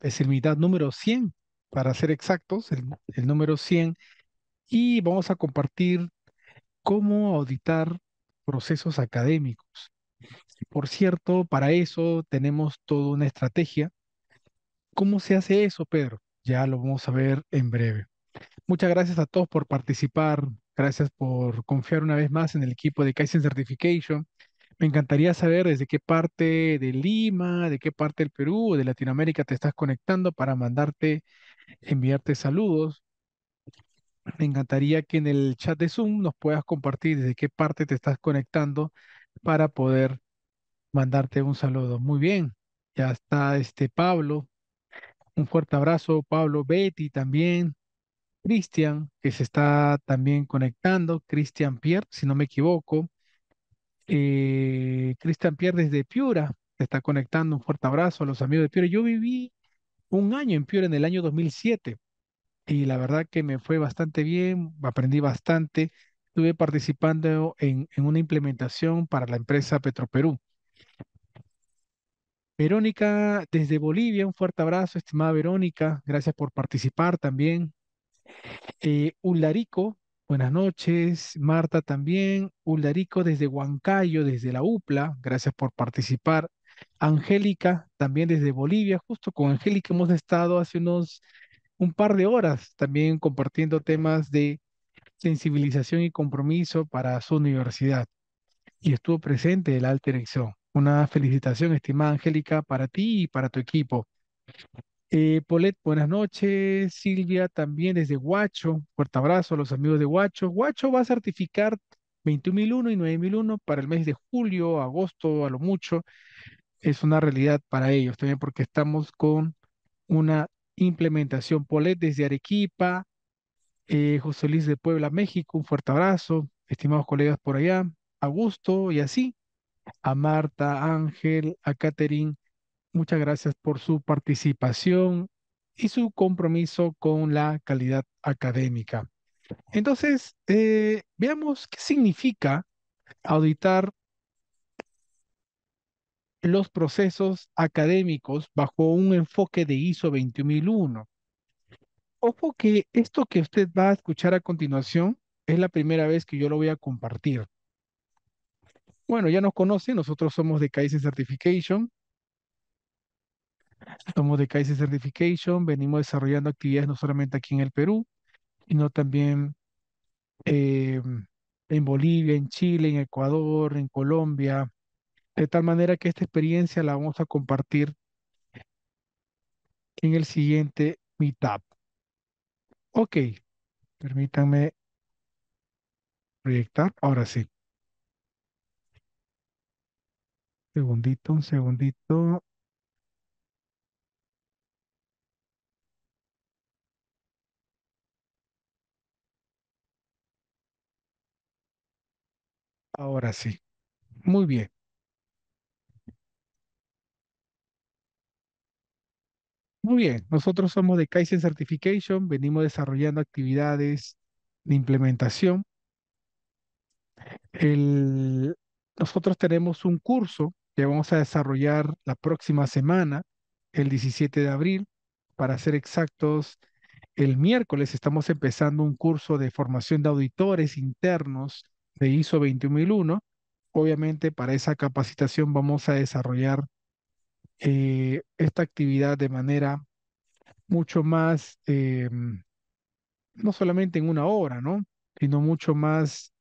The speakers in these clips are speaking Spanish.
es el mitad número 100, para ser exactos, el, número 100, y vamos a compartir cómo auditar procesos académicos. Por cierto, para eso tenemos toda una estrategia. ¿Cómo se hace eso, Pedro? Ya lo vamos a ver en breve. Muchas gracias a todos por participar. Gracias por confiar una vez más en el equipo de Kaizen Certification. Me encantaría saber desde qué parte de Lima, de qué parte del Perú o de Latinoamérica te estás conectando para mandarte, enviarte saludos. Me encantaría que en el chat de Zoom nos puedas compartir desde qué parte te estás conectando para poder mandarte un saludo. Muy bien, ya está este Pablo. Un fuerte abrazo, Pablo, Betty también, Cristian, que se está también conectando, Cristian Pierre, si no me equivoco. Eh, Cristian Pierre desde Piura está conectando. Un fuerte abrazo a los amigos de Piura. Yo viví un año en Piura en el año 2007 y la verdad que me fue bastante bien, aprendí bastante. Estuve participando en, una implementación para la empresa Petroperú. Verónica desde Bolivia, un fuerte abrazo, estimada Verónica, gracias por participar también. Eh, larico Buenas noches, Marta también, Uldarico desde Huancayo, desde la UPLA, gracias por participar. Angélica, también desde Bolivia, justo con Angélica hemos estado hace unos un par de horas también compartiendo temas de sensibilización y compromiso para su universidad. Y estuvo presente el Alta Una felicitación, estimada Angélica, para ti y para tu equipo. Eh, Polet, buenas noches. Silvia también desde Guacho. Fuerte abrazo a los amigos de Guacho. Guacho va a certificar 21.001 y 9.001 para el mes de julio, agosto, a lo mucho. Es una realidad para ellos también porque estamos con una implementación. Polet desde Arequipa. Eh, José Luis de Puebla, México. Un fuerte abrazo. Estimados colegas por allá. gusto, y así. A Marta, Ángel, a Catherine Muchas gracias por su participación y su compromiso con la calidad académica. Entonces, eh, veamos qué significa auditar los procesos académicos bajo un enfoque de ISO 21001. Ojo que esto que usted va a escuchar a continuación es la primera vez que yo lo voy a compartir. Bueno, ya nos conocen, nosotros somos de Kaizen Certification, somos de Kaiser Certification, venimos desarrollando actividades no solamente aquí en el Perú, sino también em, en Bolivia, en Chile, en Ecuador, en Colombia, de tal manera que esta experiencia la vamos a compartir en el siguiente Meetup. Ok, permítanme proyectar, ahora sí. Segundito, un segundito. Ahora sí. Muy bien. Muy bien, nosotros somos de Kaizen Certification, venimos desarrollando actividades de implementación. nosotros tenemos un curso que vamos a desarrollar la próxima semana, el 17 de abril, para ser exactos, el miércoles estamos empezando un curso de formación de auditores internos de ISO 21001. Obviamente para esa capacitación vamos a desarrollar eh, esta actividad de manera mucho más, em, no solamente en una hora, ¿no? Sino mucho más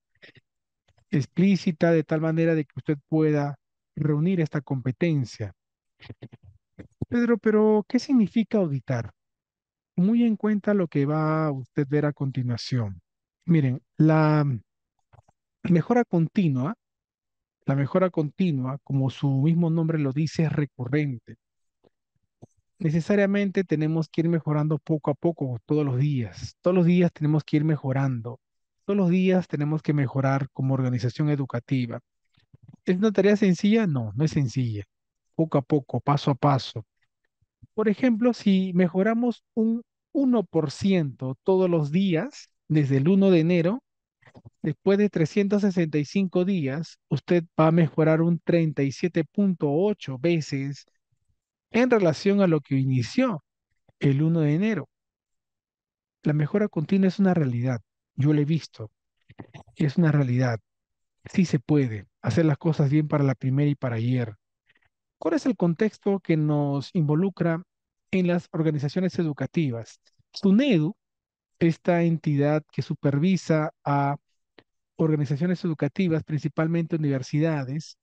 explícita de tal manera de que usted pueda reunir esta competencia. Pedro, pero ¿qué significa auditar? Muy en cuenta lo que va a usted ver a continuación. Miren, la mejora continua, la mejora continua, como su mismo nombre lo dice, es recurrente. Necesariamente tenemos que ir mejorando poco a poco, todos los días. Todos los días tenemos que ir mejorando. Todos los días tenemos que mejorar como organización educativa. ¿Es una tarea sencilla? No, no es sencilla. Poco a poco, paso a paso. Por ejemplo, si mejoramos un 1% todos los días, desde el 1 de enero, Después de 365 días, usted va a mejorar un 37.8 veces en relación a lo que inició el 1 de enero. La mejora continua es una realidad. Yo la he visto. Es una realidad. Sí se puede hacer las cosas bien para la primera y para ayer. ¿Cuál es el contexto que nos involucra en las organizaciones educativas? edu esta entidad que supervisa a organizaciones educativas, principalmente universidades,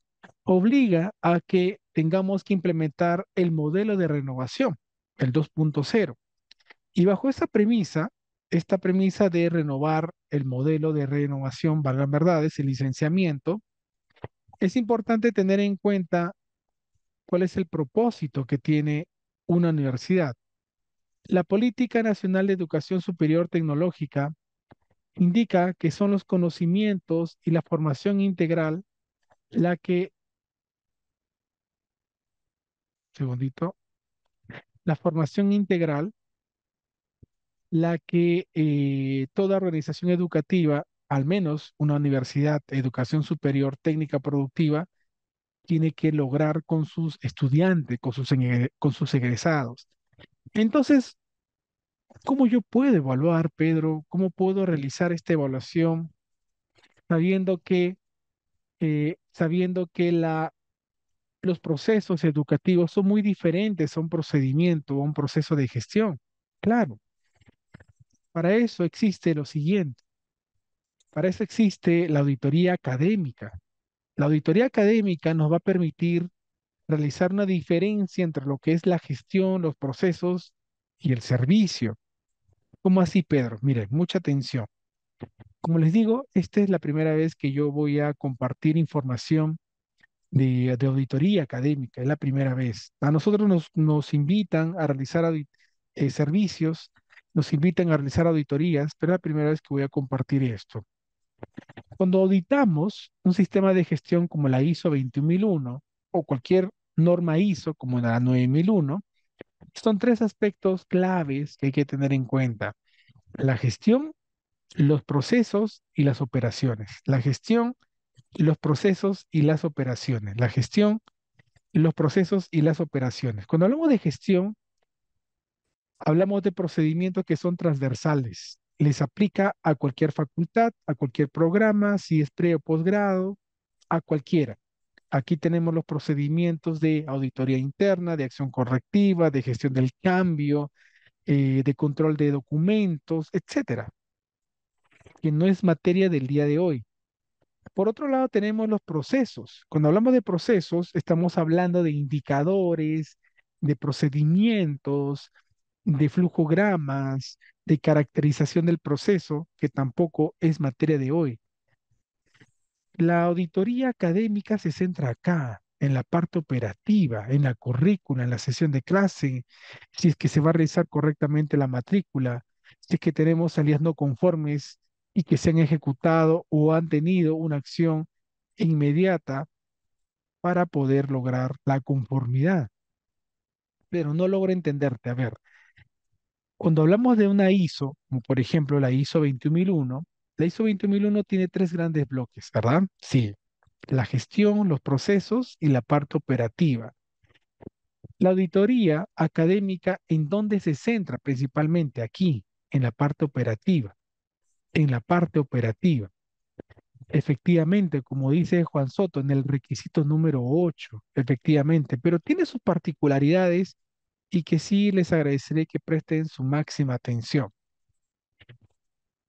obliga a que tengamos que implementar el modelo de renovación, el 2.0. Y bajo esa premisa, esta premisa de renovar el modelo de renovación, valgan verdades, el licenciamiento, es importante tener en cuenta cuál es el propósito que tiene una universidad. La Política Nacional de Educación Superior Tecnológica indica que son los conocimientos y la formación integral la que segundito la formación integral la que eh, toda organización educativa al menos una universidad educación superior técnica productiva tiene que lograr con sus estudiantes con sus, con sus egresados entonces, ¿cómo yo puedo evaluar, Pedro? ¿Cómo puedo realizar esta evaluación sabiendo que, eh, sabiendo que la, los procesos educativos son muy diferentes a un procedimiento o un proceso de gestión? Claro. Para eso existe lo siguiente. Para eso existe la auditoría académica. La auditoría académica nos va a permitir realizar una diferencia entre lo que es la gestión, los procesos y el servicio. ¿Cómo así, Pedro? Mire, mucha atención. Como les digo, esta es la primera vez que yo voy a compartir información de, auditoría académica, es la primera vez. A nosotros nos, invitan a realizar eh, servicios, nos invitan a realizar auditorías, pero es la primera vez que voy a compartir esto. Cuando auditamos un sistema de gestión como la ISO 21001, o cualquier norma ISO, como la 9001, son tres aspectos claves que hay que tener en cuenta. La gestión, los procesos y las operaciones. La gestión, los procesos y las operaciones. La gestión, los procesos y las operaciones. Cuando hablamos de gestión, hablamos de procedimientos que son transversales. Les aplica a cualquier facultad, a cualquier programa, si es pre o posgrado, a cualquiera. Aquí tenemos los procedimientos de auditoría interna, de acción correctiva, de gestión del cambio, eh, de control de documentos, etcétera, que no es materia del día de hoy. Por otro lado, tenemos los procesos. Cuando hablamos de procesos, estamos hablando de indicadores, de procedimientos, de flujogramas, de caracterización del proceso, que tampoco es materia de hoy. La auditoría académica se centra acá, en la parte operativa, en la currícula, en la sesión de clase, si es que se va a realizar correctamente la matrícula, si es que tenemos salidas no conformes y que se han ejecutado o han tenido una acción inmediata para poder lograr la conformidad. Pero no logro entenderte. A ver, cuando hablamos de una ISO, por ejemplo la ISO 21001, la ISO 21001 tiene tres grandes bloques, ¿verdad? Sí, la gestión, los procesos y la parte operativa. La auditoría académica, ¿en dónde se centra principalmente? Aquí, en la parte operativa. En la parte operativa. Efectivamente, como dice Juan Soto, en el requisito número 8, efectivamente, pero tiene sus particularidades y que sí les agradeceré que presten su máxima atención.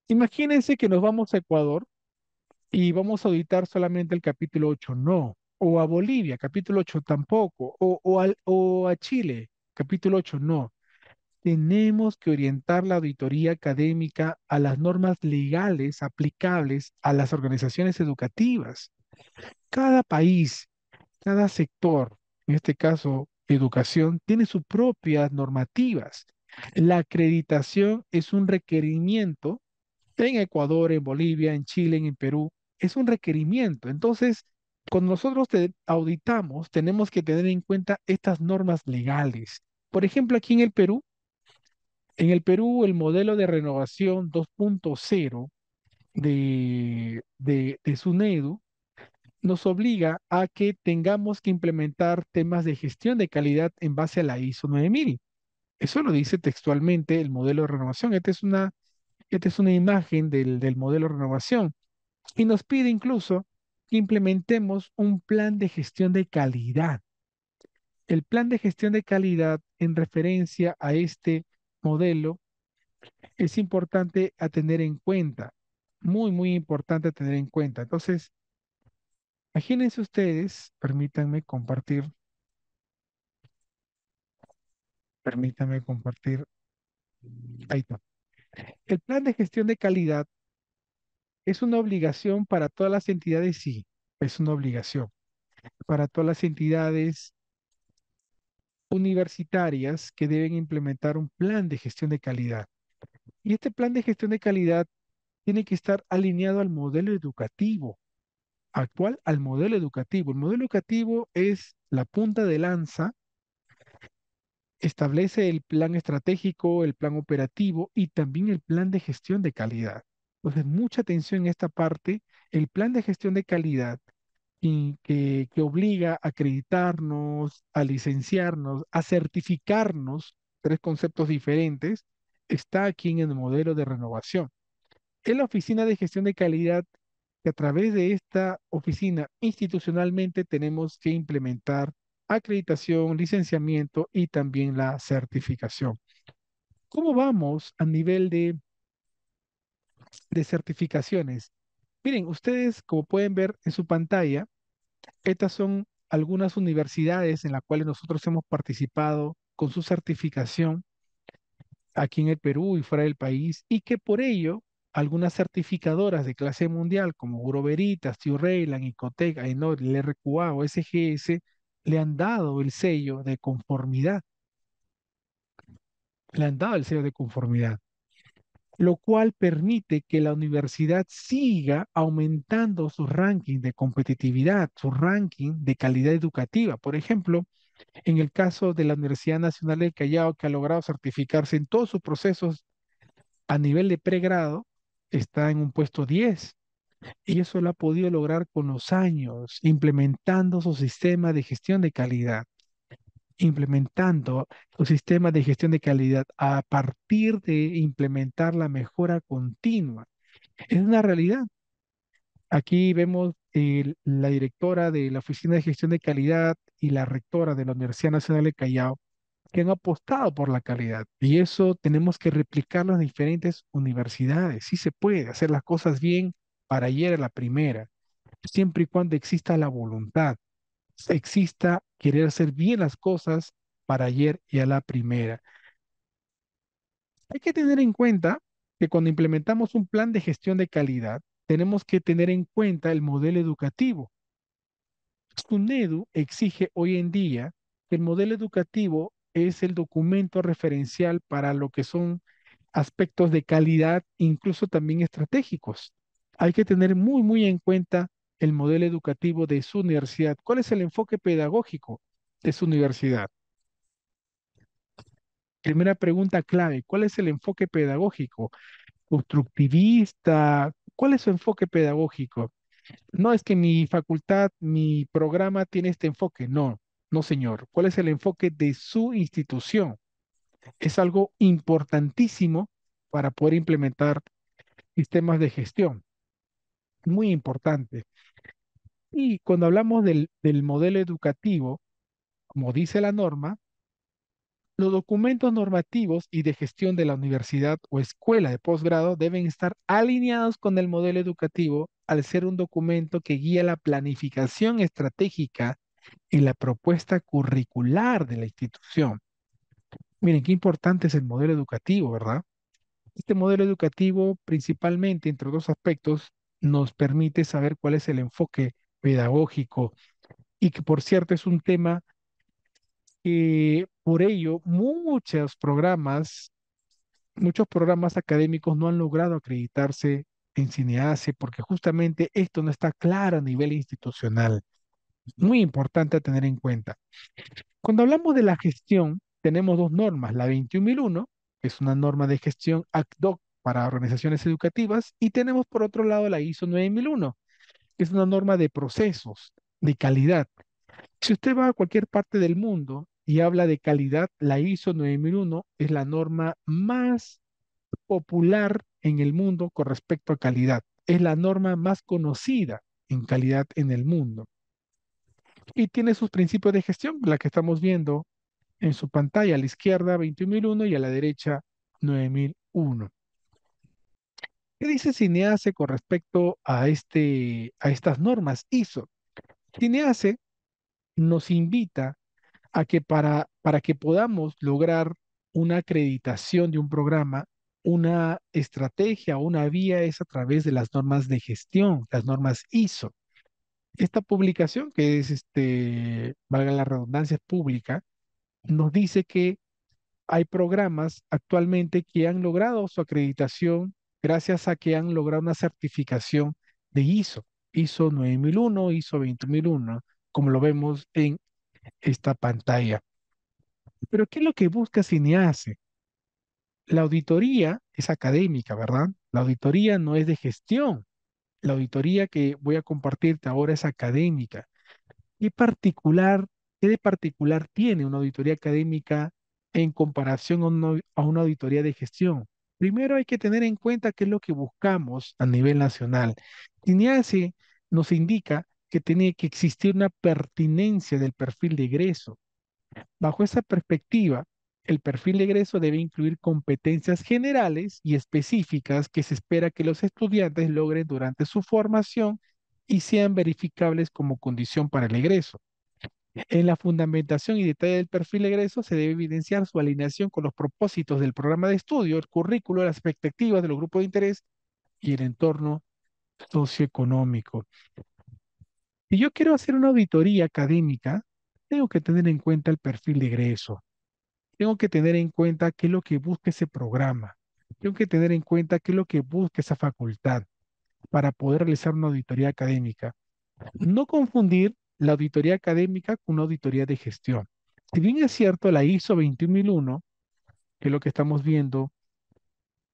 Imagínense que nos vamos a Ecuador y vamos a auditar solamente el capítulo 8, no. O a Bolivia, capítulo 8 tampoco. O, o a Chile, capítulo 8, no. Tenemos que orientar la auditoría académica a las normas legales aplicables a las organizaciones educativas. Cada país, cada sector, en este caso educación, tiene sus propias normativas. La acreditación es un requerimiento en Ecuador, en Bolivia, en Chile, en Perú. Es un requerimiento. Entonces, cuando nosotros te auditamos, tenemos que tener en cuenta estas normas legales. Por ejemplo, aquí en el Perú, en el Perú el modelo de renovación 2.0 de, de, de SUNEDU nos obliga a que tengamos que implementar temas de gestión de calidad en base a la ISO 9000. Eso lo dice textualmente el modelo de renovación. Esta es una esta es una imagen del, modelo renovación y nos pide incluso que implementemos un plan de gestión de calidad. El plan de gestión de calidad en referencia a este modelo es importante a tener en cuenta, muy, muy importante a tener en cuenta. Entonces, imagínense ustedes, permítanme compartir, permítanme compartir, ahí está. El plan de gestión de calidad es una obligación para todas las entidades, sí, es una obligación. Para todas las entidades universitarias que deben implementar un plan de gestión de calidad. Y este plan de gestión de calidad tiene que estar alineado al modelo educativo actual, al modelo educativo. El modelo educativo es la punta de lanza establece el plan estratégico, el plan operativo y también el plan de gestión de calidad. Entonces, mucha atención en esta parte, el plan de gestión de calidad y que, que obliga a acreditarnos, a licenciarnos, a certificarnos, tres conceptos diferentes, está aquí en el modelo de renovación. En la oficina de gestión de calidad que a través de esta oficina institucionalmente tenemos que implementar acreditación, licenciamiento y también la certificación. ¿Cómo vamos a nivel de, de certificaciones? Miren, ustedes, como pueden ver en su pantalla, estas son algunas universidades en las cuales nosotros hemos participado con su certificación aquí en el Perú y fuera del país, y que por ello algunas certificadoras de clase mundial como Uroveritas, Tio Reyland, Icotec, AENOR, LRQA o SGS le han dado el sello de conformidad. Le han dado el sello de conformidad, lo cual permite que la universidad siga aumentando su ranking de competitividad, su ranking de calidad educativa. Por ejemplo, en el caso de la Universidad Nacional del Callao, que ha logrado certificarse en todos sus procesos a nivel de pregrado, está en un puesto 10 y eso lo ha podido lograr con los años, implementando su sistema de gestión de calidad implementando su sistema de gestión de calidad a partir de implementar la mejora continua. Es una realidad. Aquí vemos la directora de la Oficina de Gestión de Calidad y la rectora de la Universidad Nacional de Callao que han apostado por la calidad y eso tenemos que replicarlo en diferentes universidades. Sí se puede hacer las cosas bien para ayer a la primera, siempre y cuando exista la voluntad, exista querer hacer bien las cosas para ayer y a la primera. Hay que tener en cuenta que cuando implementamos un plan de gestión de calidad, tenemos que tener en cuenta el modelo educativo. SUNEDU exige hoy en día que el modelo educativo es el documento referencial para lo que son aspectos de calidad, incluso también estratégicos hay que tener muy, muy en cuenta el modelo educativo de su universidad. ¿Cuál es el enfoque pedagógico de su universidad? Primera pregunta clave, ¿cuál es el enfoque pedagógico? ¿Constructivista? ¿Cuál es su enfoque pedagógico? No es que mi facultad, mi programa tiene este enfoque, no, no señor. ¿Cuál es el enfoque de su institución? Es algo importantísimo para poder implementar sistemas de gestión muy importante. Y cuando hablamos del, modelo educativo, como dice la norma, los documentos normativos y de gestión de la universidad o escuela de posgrado deben estar alineados con el modelo educativo al ser un documento que guía la planificación estratégica y la propuesta curricular de la institución. Miren, qué importante es el modelo educativo, ¿verdad? Este modelo educativo principalmente, entre dos aspectos, nos permite saber cuál es el enfoque pedagógico y que por cierto es un tema que por ello muchos programas, muchos programas académicos no han logrado acreditarse en CINEACE porque justamente esto no está claro a nivel institucional. Muy importante a tener en cuenta. Cuando hablamos de la gestión, tenemos dos normas, la 21001, que es una norma de gestión ad para organizaciones educativas y tenemos por otro lado la ISO 9001, que es una norma de procesos, de calidad. Si usted va a cualquier parte del mundo y habla de calidad, la ISO 9001 es la norma más popular en el mundo con respecto a calidad. Es la norma más conocida en calidad en el mundo. Y tiene sus principios de gestión, la que estamos viendo en su pantalla, a la izquierda 21001 y a la derecha 9001. ¿Qué dice Cinease con respecto a, este, a estas normas ISO? Cinease nos invita a que para, para que podamos lograr una acreditación de un programa, una estrategia, una vía es a través de las normas de gestión, las normas ISO. Esta publicación, que es, este, valga la redundancia, es pública, nos dice que hay programas actualmente que han logrado su acreditación gracias a que han logrado una certificación de ISO, ISO 9001, ISO 2001, como lo vemos en esta pantalla. Pero ¿qué es lo que busca CINEACE? La auditoría es académica, ¿verdad? La auditoría no es de gestión. La auditoría que voy a compartirte ahora es académica. ¿Qué particular, qué de particular tiene una auditoría académica en comparación a una auditoría de gestión? Primero hay que tener en cuenta qué es lo que buscamos a nivel nacional. INEASE nos indica que tiene que existir una pertinencia del perfil de egreso. Bajo esa perspectiva, el perfil de egreso debe incluir competencias generales y específicas que se espera que los estudiantes logren durante su formación y sean verificables como condición para el egreso. En la fundamentación y detalle del perfil de egreso se debe evidenciar su alineación con los propósitos del programa de estudio, el currículo, las expectativas de los grupos de interés y el entorno socioeconómico. Si yo quiero hacer una auditoría académica, tengo que tener en cuenta el perfil de egreso. Tengo que tener en cuenta qué es lo que busca ese programa. Tengo que tener en cuenta qué es lo que busca esa facultad para poder realizar una auditoría académica. No confundir la auditoría académica con una auditoría de gestión. Si bien es cierto, la ISO 21001, que es lo que estamos viendo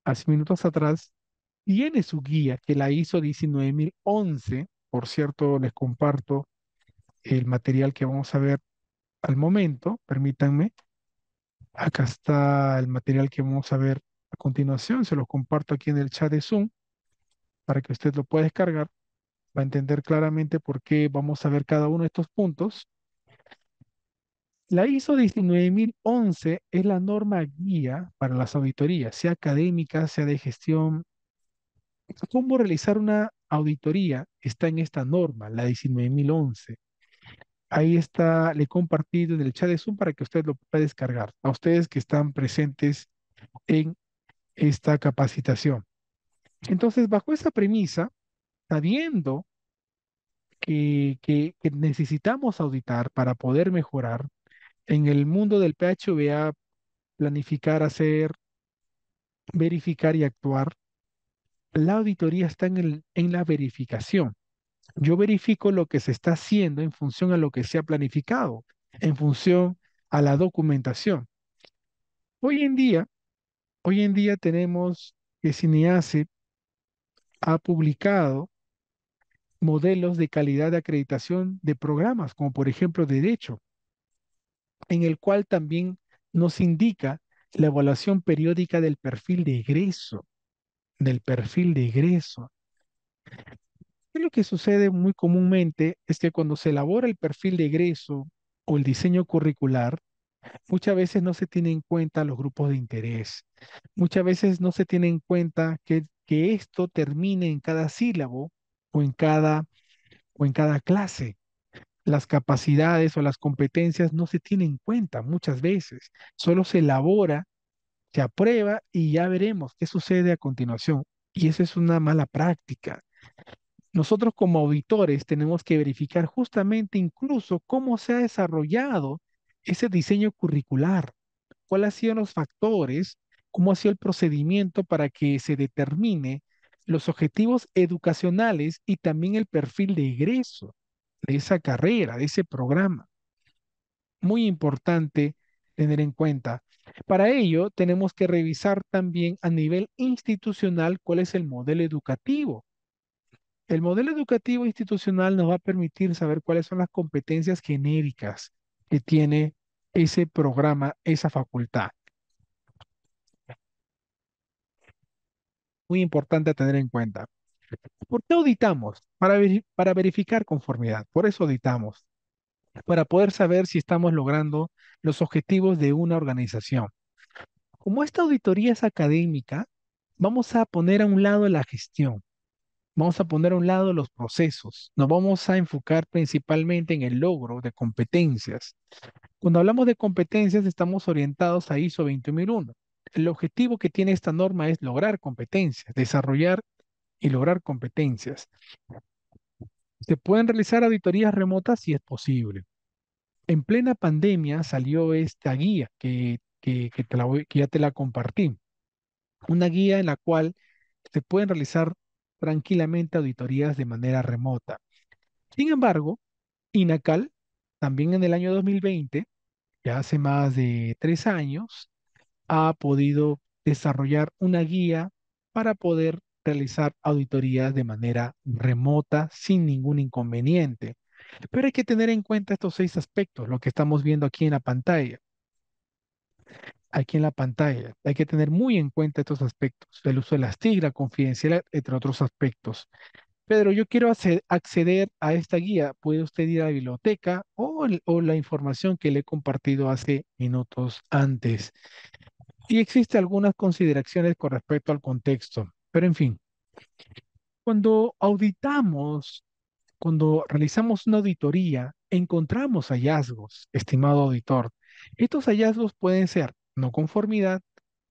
hace minutos atrás, tiene su guía, que la ISO 19011, por cierto, les comparto el material que vamos a ver al momento, permítanme. Acá está el material que vamos a ver a continuación, se los comparto aquí en el chat de Zoom para que usted lo pueda descargar va a entender claramente por qué vamos a ver cada uno de estos puntos. La ISO 19011 es la norma guía para las auditorías, sea académica, sea de gestión. ¿Cómo realizar una auditoría? Está en esta norma, la 19011. Ahí está, le he compartido en el chat de Zoom para que ustedes lo pueda descargar, a ustedes que están presentes en esta capacitación. Entonces, bajo esa premisa, sabiendo que, que, necesitamos auditar para poder mejorar, en el mundo del PHVA, planificar, hacer, verificar y actuar, la auditoría está en, el, en la verificación. Yo verifico lo que se está haciendo en función a lo que se ha planificado, en función a la documentación. Hoy en día, hoy en día tenemos que CINEACE ha publicado modelos de calidad de acreditación de programas, como por ejemplo Derecho, en el cual también nos indica la evaluación periódica del perfil de egreso, del perfil de egreso. Lo que sucede muy comúnmente es que cuando se elabora el perfil de egreso o el diseño curricular, muchas veces no se tiene en cuenta los grupos de interés, muchas veces no se tiene en cuenta que, que esto termine en cada sílabo o en cada, o en cada clase. Las capacidades o las competencias no se tienen en cuenta muchas veces, solo se elabora, se aprueba y ya veremos qué sucede a continuación. Y esa es una mala práctica. Nosotros como auditores tenemos que verificar justamente incluso cómo se ha desarrollado ese diseño curricular, cuáles han sido los factores, cómo ha sido el procedimiento para que se determine los objetivos educacionales y también el perfil de egreso de esa carrera, de ese programa. Muy importante tener en cuenta. Para ello, tenemos que revisar también a nivel institucional cuál es el modelo educativo. El modelo educativo institucional nos va a permitir saber cuáles son las competencias genéricas que tiene ese programa, esa facultad. muy importante a tener en cuenta. ¿Por qué auditamos? Para, para verificar conformidad. Por eso auditamos. Para poder saber si estamos logrando los objetivos de una organización. Como esta auditoría es académica, vamos a poner a un lado la gestión. Vamos a poner a un lado los procesos. Nos vamos a enfocar principalmente en el logro de competencias. Cuando hablamos de competencias, estamos orientados a ISO 2001 el objetivo que tiene esta norma es lograr competencias, desarrollar y lograr competencias. Se pueden realizar auditorías remotas si es posible. En plena pandemia salió esta guía que, que ya te la compartí. Una guía en la cual se pueden realizar tranquilamente auditorías de manera remota. Sin embargo, INACAL, también en el año 2020, ya hace más de tres años, ha podido desarrollar una guía para poder realizar auditorías de manera remota sin ningún inconveniente. Pero hay que tener en cuenta estos seis aspectos, lo que estamos viendo aquí en la pantalla. Aquí en la pantalla hay que tener muy en cuenta estos aspectos, el uso de las TIG, la confidencialidad, entre otros aspectos. Pedro, yo quiero acceder a esta guía. Puede usted ir a la biblioteca o, o la información que le he compartido hace minutos antes. Y existe algunas consideraciones con respecto al contexto, pero en fin. Cuando auditamos, cuando realizamos una auditoría, encontramos hallazgos, estimado auditor. Estos hallazgos pueden ser no conformidad,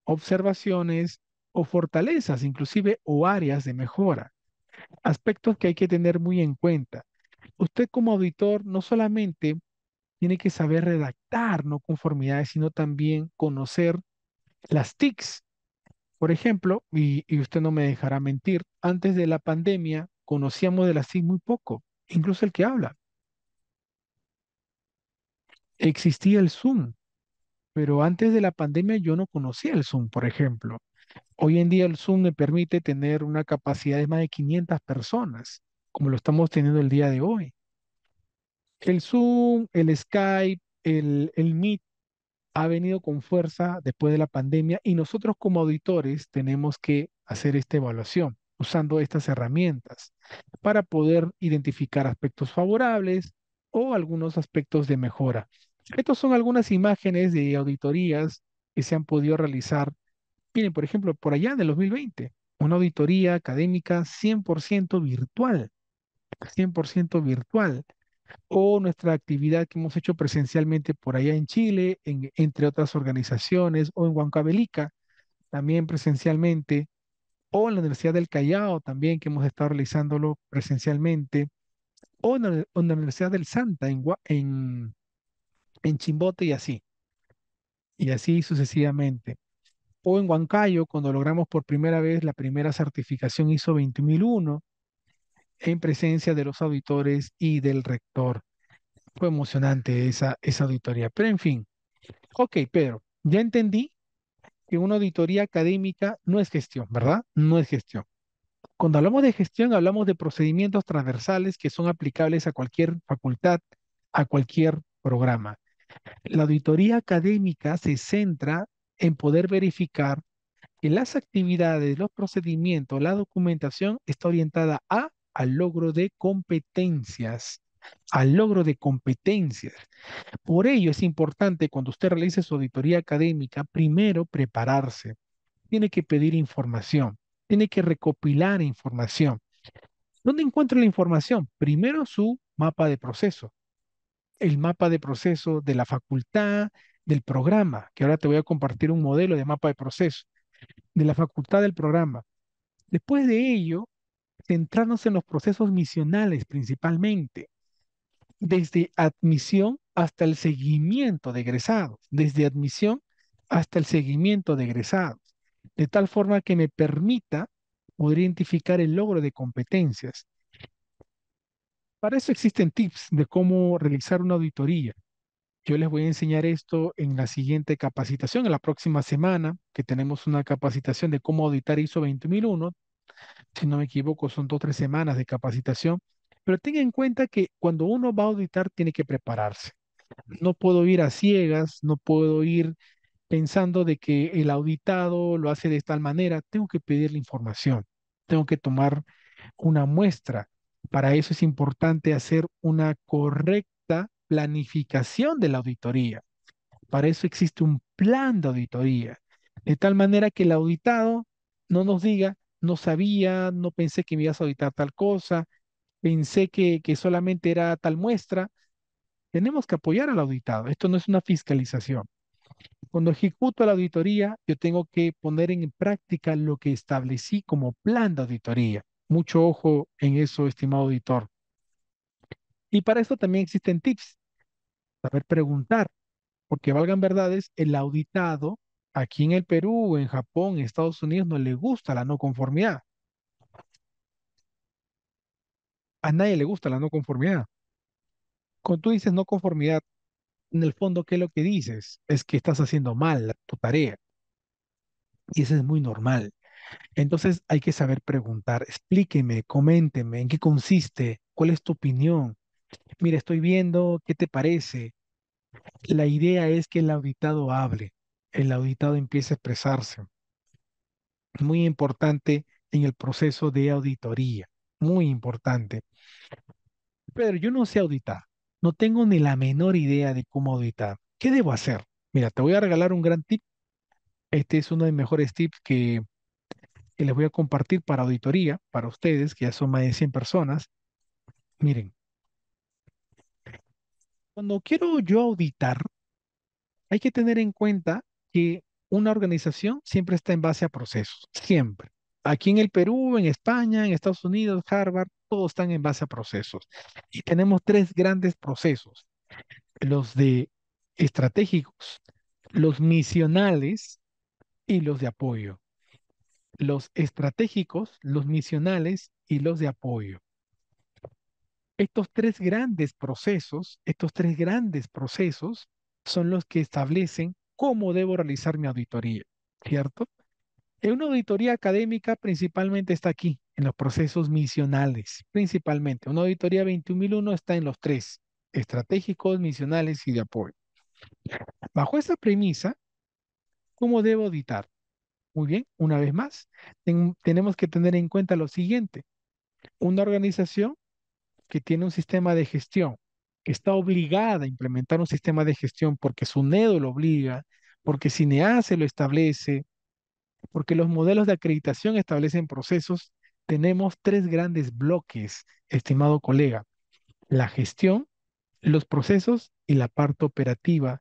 observaciones o fortalezas, inclusive, o áreas de mejora. Aspectos que hay que tener muy en cuenta. Usted como auditor no solamente tiene que saber redactar no conformidades, sino también conocer las TICs, por ejemplo, y, usted no me dejará mentir, antes de la pandemia conocíamos de las TICs muy poco, incluso el que habla. Existía el Zoom, pero antes de la pandemia yo no conocía el Zoom, por ejemplo. Hoy en día el Zoom me permite tener una capacidad de más de 500 personas, como lo estamos teniendo el día de hoy. El Zoom, el Skype, el, el Meet, ha venido con fuerza después de la pandemia y nosotros como auditores tenemos que hacer esta evaluación usando estas herramientas para poder identificar aspectos favorables o algunos aspectos de mejora. Estas son algunas imágenes de auditorías que se han podido realizar. Miren, por ejemplo, por allá en 2020, una auditoría académica 100% virtual, 100% virtual o nuestra actividad que hemos hecho presencialmente por allá en Chile, en, entre otras organizaciones, o en Huancabelica, también presencialmente, o en la Universidad del Callao también, que hemos estado realizándolo presencialmente, o en, la, Universidad del Santa, en, Chimbote y así, y así sucesivamente. O en Huancayo, cuando logramos por primera vez la primera certificación ISO 20001, en presencia de los auditores y del rector. Fue emocionante esa, esa auditoría. Pero en fin, ok, pero ya entendí que una auditoría académica no es gestión, ¿verdad? No es gestión. Cuando hablamos de gestión, hablamos de procedimientos transversales que son aplicables a cualquier facultad, a cualquier programa. La auditoría académica se centra en poder verificar que las actividades, los procedimientos, la documentación está orientada a al logro de competencias, al logro de competencias. Por ello es importante cuando usted realice su auditoría académica, primero prepararse, tiene que pedir información, tiene que recopilar información. ¿Dónde encuentra la información? Primero su mapa de proceso, el mapa de proceso de la facultad, del programa, que ahora te voy a compartir un modelo de mapa de proceso, de la facultad del programa. Después de ello, centrarnos en los procesos misionales principalmente, desde admisión hasta el seguimiento de egresados, desde admisión hasta el seguimiento de egresados, de tal forma que me permita poder identificar el logro de competencias. Para eso existen tips de cómo realizar una auditoría. Yo les voy a enseñar esto en la siguiente capacitación, en la próxima semana, que tenemos una capacitación de cómo auditar ISO 20001 si no me equivoco, son dos o tres semanas de capacitación. Pero tenga en cuenta que cuando uno va a auditar, tiene que prepararse. No puedo ir a ciegas, no puedo ir pensando de que el auditado lo hace de tal manera. Tengo que pedir la información, tengo que tomar una muestra. Para eso es importante hacer una correcta planificación de la auditoría. Para eso existe un plan de auditoría, de tal manera que el auditado no nos diga, no sabía, no pensé que me ibas a auditar tal cosa, pensé que, solamente era tal muestra. Tenemos que apoyar al auditado. Esto no es una fiscalización. Cuando ejecuto la auditoría, yo tengo que poner en práctica lo que establecí como plan de auditoría. Mucho ojo en eso, estimado auditor. Y para eso también existen tips. Saber preguntar, porque valgan verdades, el auditado Aquí en el Perú, en Japón, en Estados Unidos no le gusta la no conformidad. A nadie le gusta la no conformidad. Cuando tú dices no conformidad, en el fondo, ¿qué es lo que dices? Es que estás haciendo mal tu tarea. Y eso es muy normal. Entonces hay que saber preguntar, explíqueme, coménteme, en qué consiste, cuál es tu opinión. Mira, estoy viendo, ¿qué te parece? La idea es que el auditado hable el auditado empieza a expresarse. Muy importante en el proceso de auditoría, muy importante. Pedro, yo no sé auditar, no tengo ni la menor idea de cómo auditar. ¿Qué debo hacer? Mira, te voy a regalar un gran tip. Este es uno de los mejores tips que, que les voy a compartir para auditoría, para ustedes, que ya son más de 100 personas. Miren, cuando quiero yo auditar, hay que tener en cuenta que una organización siempre está en base a procesos, siempre. Aquí en el Perú, en España, en Estados Unidos, Harvard, todos están en base a procesos. Y tenemos tres grandes procesos. Los de estratégicos, los misionales y los de apoyo. Los estratégicos, los misionales y los de apoyo. Estos tres grandes procesos, estos tres grandes procesos son los que establecen cómo debo realizar mi auditoría, ¿cierto? En una auditoría académica principalmente está aquí, en los procesos misionales, principalmente. Una auditoría 21.001 está en los tres, estratégicos, misionales y de apoyo. Bajo esa premisa, ¿cómo debo auditar? Muy bien, una vez más, tenemos que tener en cuenta lo siguiente. Una organización que tiene un sistema de gestión que está obligada a implementar un sistema de gestión porque su NEDO lo obliga, porque se lo establece, porque los modelos de acreditación establecen procesos, tenemos tres grandes bloques, estimado colega. La gestión, los procesos y la parte operativa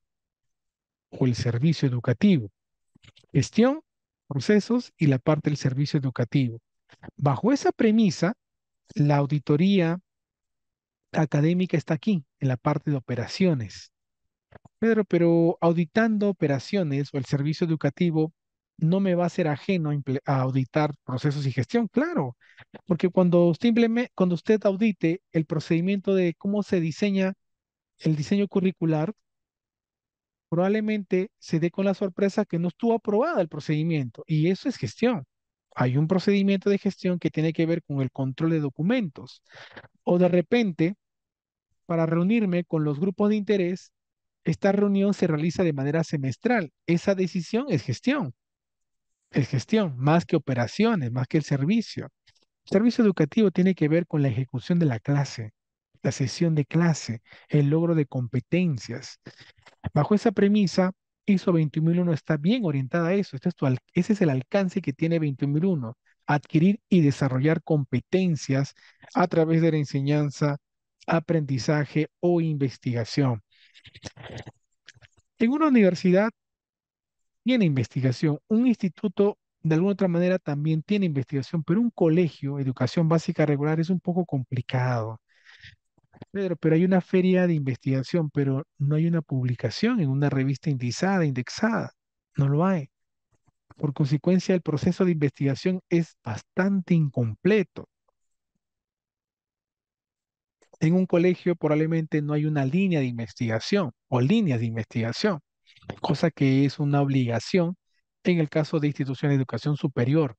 o el servicio educativo. Gestión, procesos y la parte del servicio educativo. Bajo esa premisa, la auditoría académica está aquí, en la parte de operaciones. Pedro, pero auditando operaciones o el servicio educativo no me va a ser ajeno a, auditar procesos y gestión, claro, porque cuando usted, cuando usted audite el procedimiento de cómo se diseña el diseño curricular, probablemente se dé con la sorpresa que no estuvo aprobada el procedimiento y eso es gestión hay un procedimiento de gestión que tiene que ver con el control de documentos. O de repente, para reunirme con los grupos de interés, esta reunión se realiza de manera semestral. Esa decisión es gestión. Es gestión, más que operaciones, más que el servicio. servicio educativo tiene que ver con la ejecución de la clase, la sesión de clase, el logro de competencias. Bajo esa premisa, ISO 21001 está bien orientada a eso. Este ese es el alcance que tiene 21001. Adquirir y desarrollar competencias a través de la enseñanza, aprendizaje o investigación. En una universidad tiene investigación, un instituto de alguna otra manera también tiene investigación, pero un colegio, educación básica regular, es un poco complicado. Pedro, pero hay una feria de investigación, pero no hay una publicación en una revista indizada, indexada. No lo hay. Por consecuencia, el proceso de investigación es bastante incompleto. En un colegio probablemente no hay una línea de investigación o líneas de investigación, cosa que es una obligación en el caso de institución de educación superior.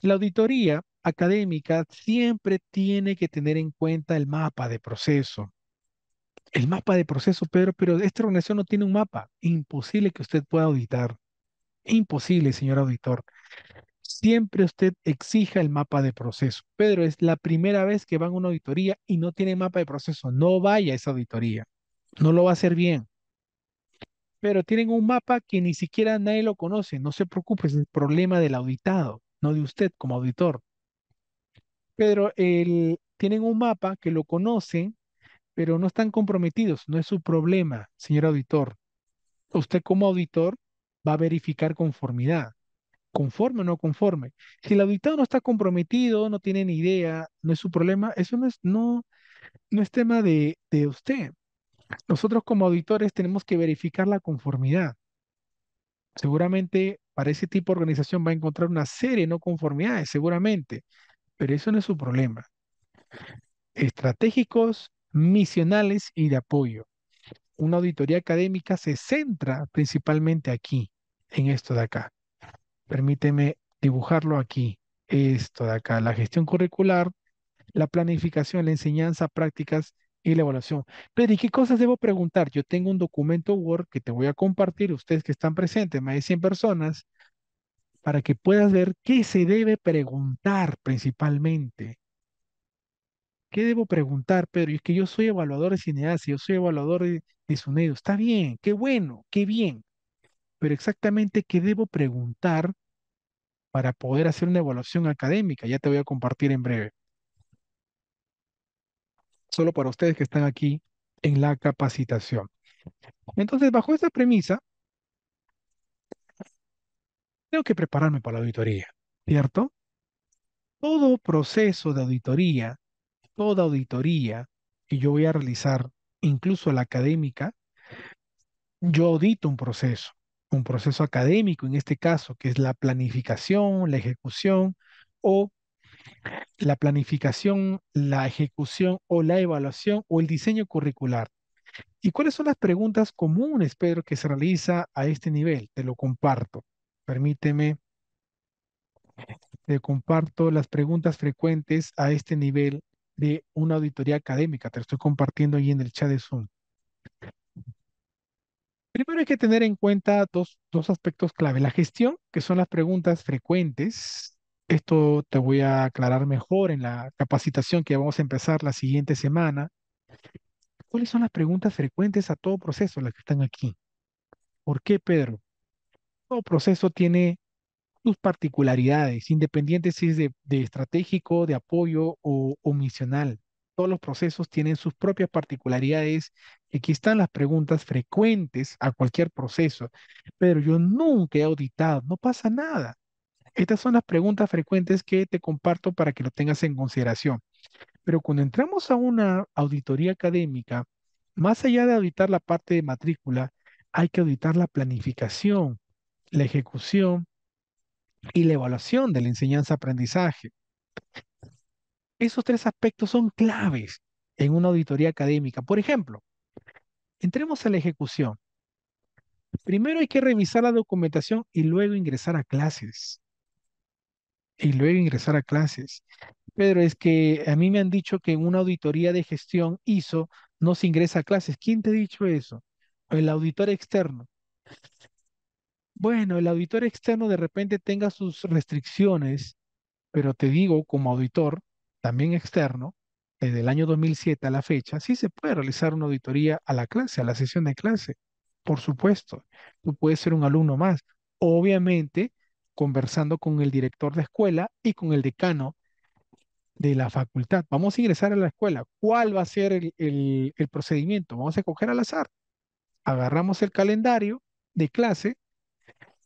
La auditoría académica siempre tiene que tener en cuenta el mapa de proceso. El mapa de proceso, Pedro, pero esta organización no tiene un mapa. Imposible que usted pueda auditar. Imposible, señor auditor. Siempre usted exija el mapa de proceso. Pedro, es la primera vez que van a una auditoría y no tiene mapa de proceso. No vaya a esa auditoría. No lo va a hacer bien. Pero tienen un mapa que ni siquiera nadie lo conoce. No se preocupe, es el problema del auditado, no de usted como auditor. Pedro, el, tienen un mapa que lo conocen, pero no están comprometidos, no es su problema, señor auditor. Usted como auditor va a verificar conformidad, conforme o no conforme. Si el auditado no está comprometido, no tiene ni idea, no es su problema, eso no es, no, no es tema de, de usted. Nosotros como auditores tenemos que verificar la conformidad. Seguramente para ese tipo de organización va a encontrar una serie de no conformidades, seguramente pero eso no es su problema. Estratégicos, misionales y de apoyo. Una auditoría académica se centra principalmente aquí, en esto de acá. Permíteme dibujarlo aquí, esto de acá, la gestión curricular, la planificación, la enseñanza, prácticas y la evaluación. Pero qué cosas debo preguntar? Yo tengo un documento Word que te voy a compartir, ustedes que están presentes, más de 100 personas, para que puedas ver qué se debe preguntar principalmente. ¿Qué debo preguntar, Pedro? Y es que yo soy evaluador de cineasta, yo soy evaluador de, de Está bien, qué bueno, qué bien. Pero exactamente qué debo preguntar para poder hacer una evaluación académica. Ya te voy a compartir en breve. Solo para ustedes que están aquí en la capacitación. Entonces, bajo esta premisa, tengo que prepararme para la auditoría, ¿cierto? Todo proceso de auditoría, toda auditoría que yo voy a realizar, incluso la académica, yo audito un proceso, un proceso académico en este caso, que es la planificación, la ejecución o la planificación, la ejecución o la evaluación o el diseño curricular. ¿Y cuáles son las preguntas comunes, Pedro, que se realiza a este nivel? Te lo comparto. Permíteme. Te comparto las preguntas frecuentes a este nivel de una auditoría académica. Te lo estoy compartiendo ahí en el chat de Zoom. Primero hay que tener en cuenta dos, dos, aspectos clave. La gestión, que son las preguntas frecuentes. Esto te voy a aclarar mejor en la capacitación que vamos a empezar la siguiente semana. ¿Cuáles son las preguntas frecuentes a todo proceso, las que están aquí? ¿Por qué, Pedro? Todo proceso tiene sus particularidades, independientes si es de, estratégico, de apoyo o, o, misional. Todos los procesos tienen sus propias particularidades. Aquí están las preguntas frecuentes a cualquier proceso. Pero yo nunca he auditado, no pasa nada. Estas son las preguntas frecuentes que te comparto para que lo tengas en consideración. Pero cuando entramos a una auditoría académica, más allá de auditar la parte de matrícula, hay que auditar la planificación, la ejecución y la evaluación de la enseñanza-aprendizaje. Esos tres aspectos son claves en una auditoría académica. Por ejemplo, entremos a la ejecución. Primero hay que revisar la documentación y luego ingresar a clases. Y luego ingresar a clases. Pedro, es que a mí me han dicho que en una auditoría de gestión ISO no se ingresa a clases. ¿Quién te ha dicho eso? El auditor externo bueno, el auditor externo de repente tenga sus restricciones, pero te digo, como auditor, también externo, desde el año 2007 a la fecha, sí se puede realizar una auditoría a la clase, a la sesión de clase. Por supuesto, tú puedes ser un alumno más. Obviamente, conversando con el director de escuela y con el decano de la facultad. Vamos a ingresar a la escuela. ¿Cuál va a ser el, procedimiento? Vamos a coger al azar. Agarramos el calendario de clase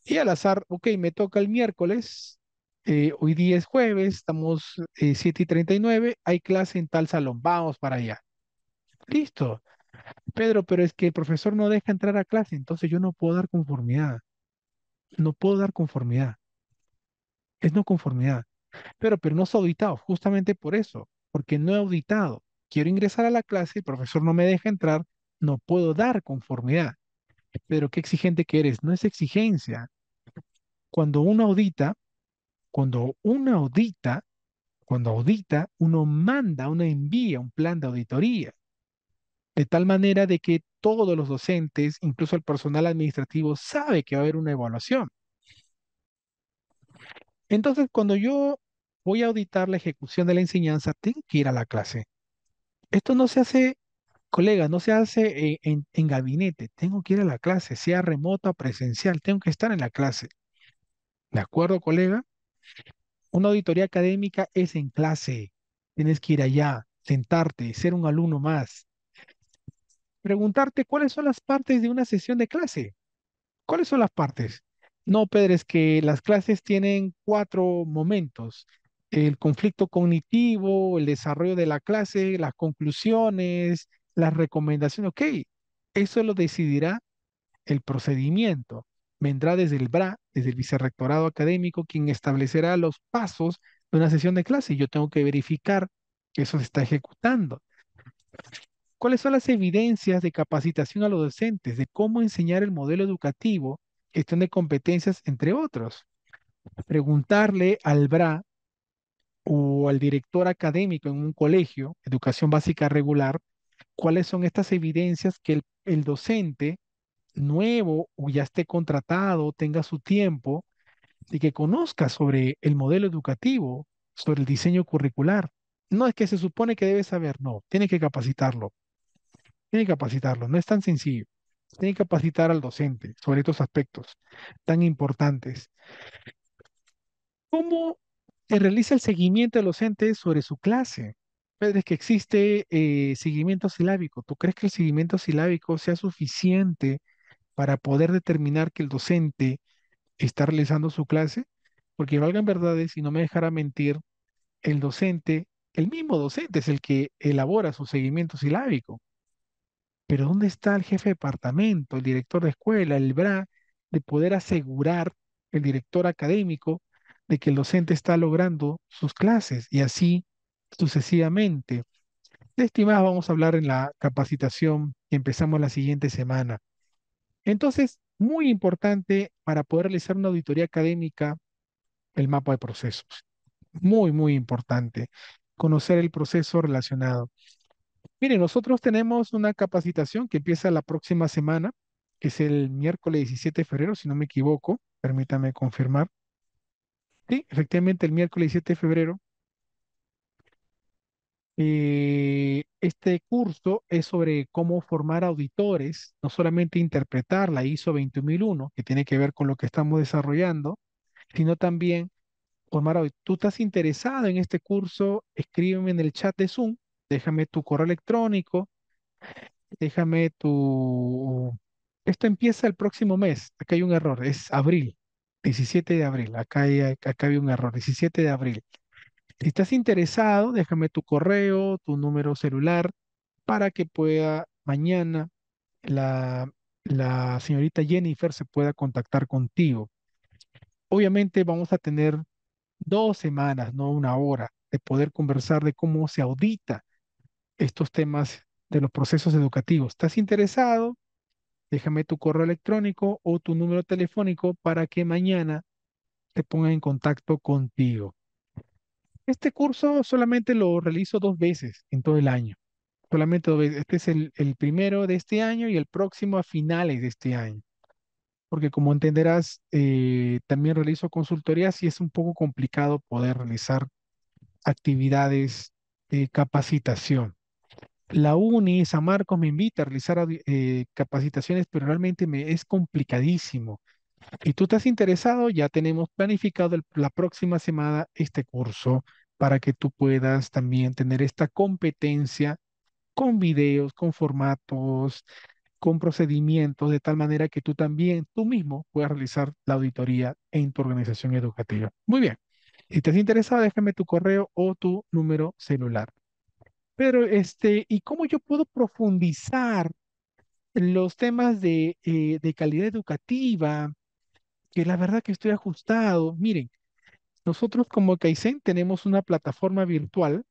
y al azar, ok, me toca el miércoles, eh, hoy día es jueves, estamos eh, 7 y 39, hay clase en tal salón, vamos para allá. Listo. Pedro, pero es que el profesor no deja entrar a clase, entonces yo no puedo dar conformidad. No puedo dar conformidad. Es no conformidad. Pero, pero no soy auditado, justamente por eso, porque no he auditado. Quiero ingresar a la clase, el profesor no me deja entrar, no puedo dar conformidad. Pero qué exigente que eres, no es exigencia, cuando uno audita, cuando uno audita, cuando audita, uno manda, uno envía un plan de auditoría, de tal manera de que todos los docentes, incluso el personal administrativo, sabe que va a haber una evaluación. Entonces, cuando yo voy a auditar la ejecución de la enseñanza, tengo que ir a la clase. Esto no se hace, colega, no se hace eh, en, gabinete, tengo que ir a la clase, sea remota o presencial, tengo que estar en la clase. ¿De acuerdo, colega? Una auditoría académica es en clase. Tienes que ir allá, sentarte, ser un alumno más. Preguntarte cuáles son las partes de una sesión de clase. ¿Cuáles son las partes? No, Pedro, es que las clases tienen cuatro momentos. El conflicto cognitivo, el desarrollo de la clase, las conclusiones, las recomendaciones. Ok, eso lo decidirá el procedimiento vendrá desde el BRA, desde el Vicerrectorado Académico, quien establecerá los pasos de una sesión de clase. Yo tengo que verificar que eso se está ejecutando. ¿Cuáles son las evidencias de capacitación a los docentes de cómo enseñar el modelo educativo, gestión de competencias, entre otros? Preguntarle al BRA o al director académico en un colegio, educación básica regular, cuáles son estas evidencias que el docente nuevo o ya esté contratado tenga su tiempo y que conozca sobre el modelo educativo, sobre el diseño curricular. No es que se supone que debe saber, no, tiene que capacitarlo. Tiene que capacitarlo, no es tan sencillo. Tiene que capacitar al docente sobre estos aspectos tan importantes. ¿Cómo se realiza el seguimiento del docente sobre su clase? es que existe eh, seguimiento silábico. ¿Tú crees que el seguimiento silábico sea suficiente para poder determinar que el docente está realizando su clase, porque valgan verdades y no me dejará mentir, el docente, el mismo docente es el que elabora su seguimiento silábico. Pero ¿dónde está el jefe de departamento, el director de escuela, el BRA, de poder asegurar el director académico de que el docente está logrando sus clases y así sucesivamente? De estimadas vamos a hablar en la capacitación que empezamos la siguiente semana. Entonces, muy importante para poder realizar una auditoría académica, el mapa de procesos. Muy, muy importante conocer el proceso relacionado. Mire, nosotros tenemos una capacitación que empieza la próxima semana, que es el miércoles 17 de febrero, si no me equivoco, permítame confirmar. Sí, efectivamente el miércoles 17 de febrero eh, este curso es sobre cómo formar auditores, no solamente interpretar la ISO 21001, que tiene que ver con lo que estamos desarrollando, sino también formar auditores. Tú estás interesado en este curso, escríbeme en el chat de Zoom, déjame tu correo electrónico, déjame tu... Esto empieza el próximo mes, acá hay un error, es abril, 17 de abril, acá hay, acá hay un error, 17 de abril. Si estás interesado, déjame tu correo, tu número celular, para que pueda mañana la, la señorita Jennifer se pueda contactar contigo. Obviamente vamos a tener dos semanas, no una hora, de poder conversar de cómo se audita estos temas de los procesos educativos. ¿Estás interesado? Déjame tu correo electrónico o tu número telefónico para que mañana te ponga en contacto contigo. Este curso solamente lo realizo dos veces en todo el año. Solamente dos veces. Este es el, primero de este año y el próximo a finales de este año. Porque como entenderás, eh, también realizo consultorías y es un poco complicado poder realizar actividades de capacitación. La UNI, San Marcos, me invita a realizar eh, capacitaciones, pero realmente me, es complicadísimo si tú estás interesado, ya tenemos planificado la próxima semana este curso para que tú puedas también tener esta competencia con videos, con formatos, con procedimientos, de tal manera que tú también, tú mismo, puedas realizar la auditoría en tu organización educativa. Muy bien. Si estás interesado, déjame tu correo o tu número celular. Pero, este, ¿y cómo yo puedo profundizar los temas de, eh, de calidad educativa, que la verdad que estoy ajustado. Miren, nosotros como Kaizen tenemos una plataforma virtual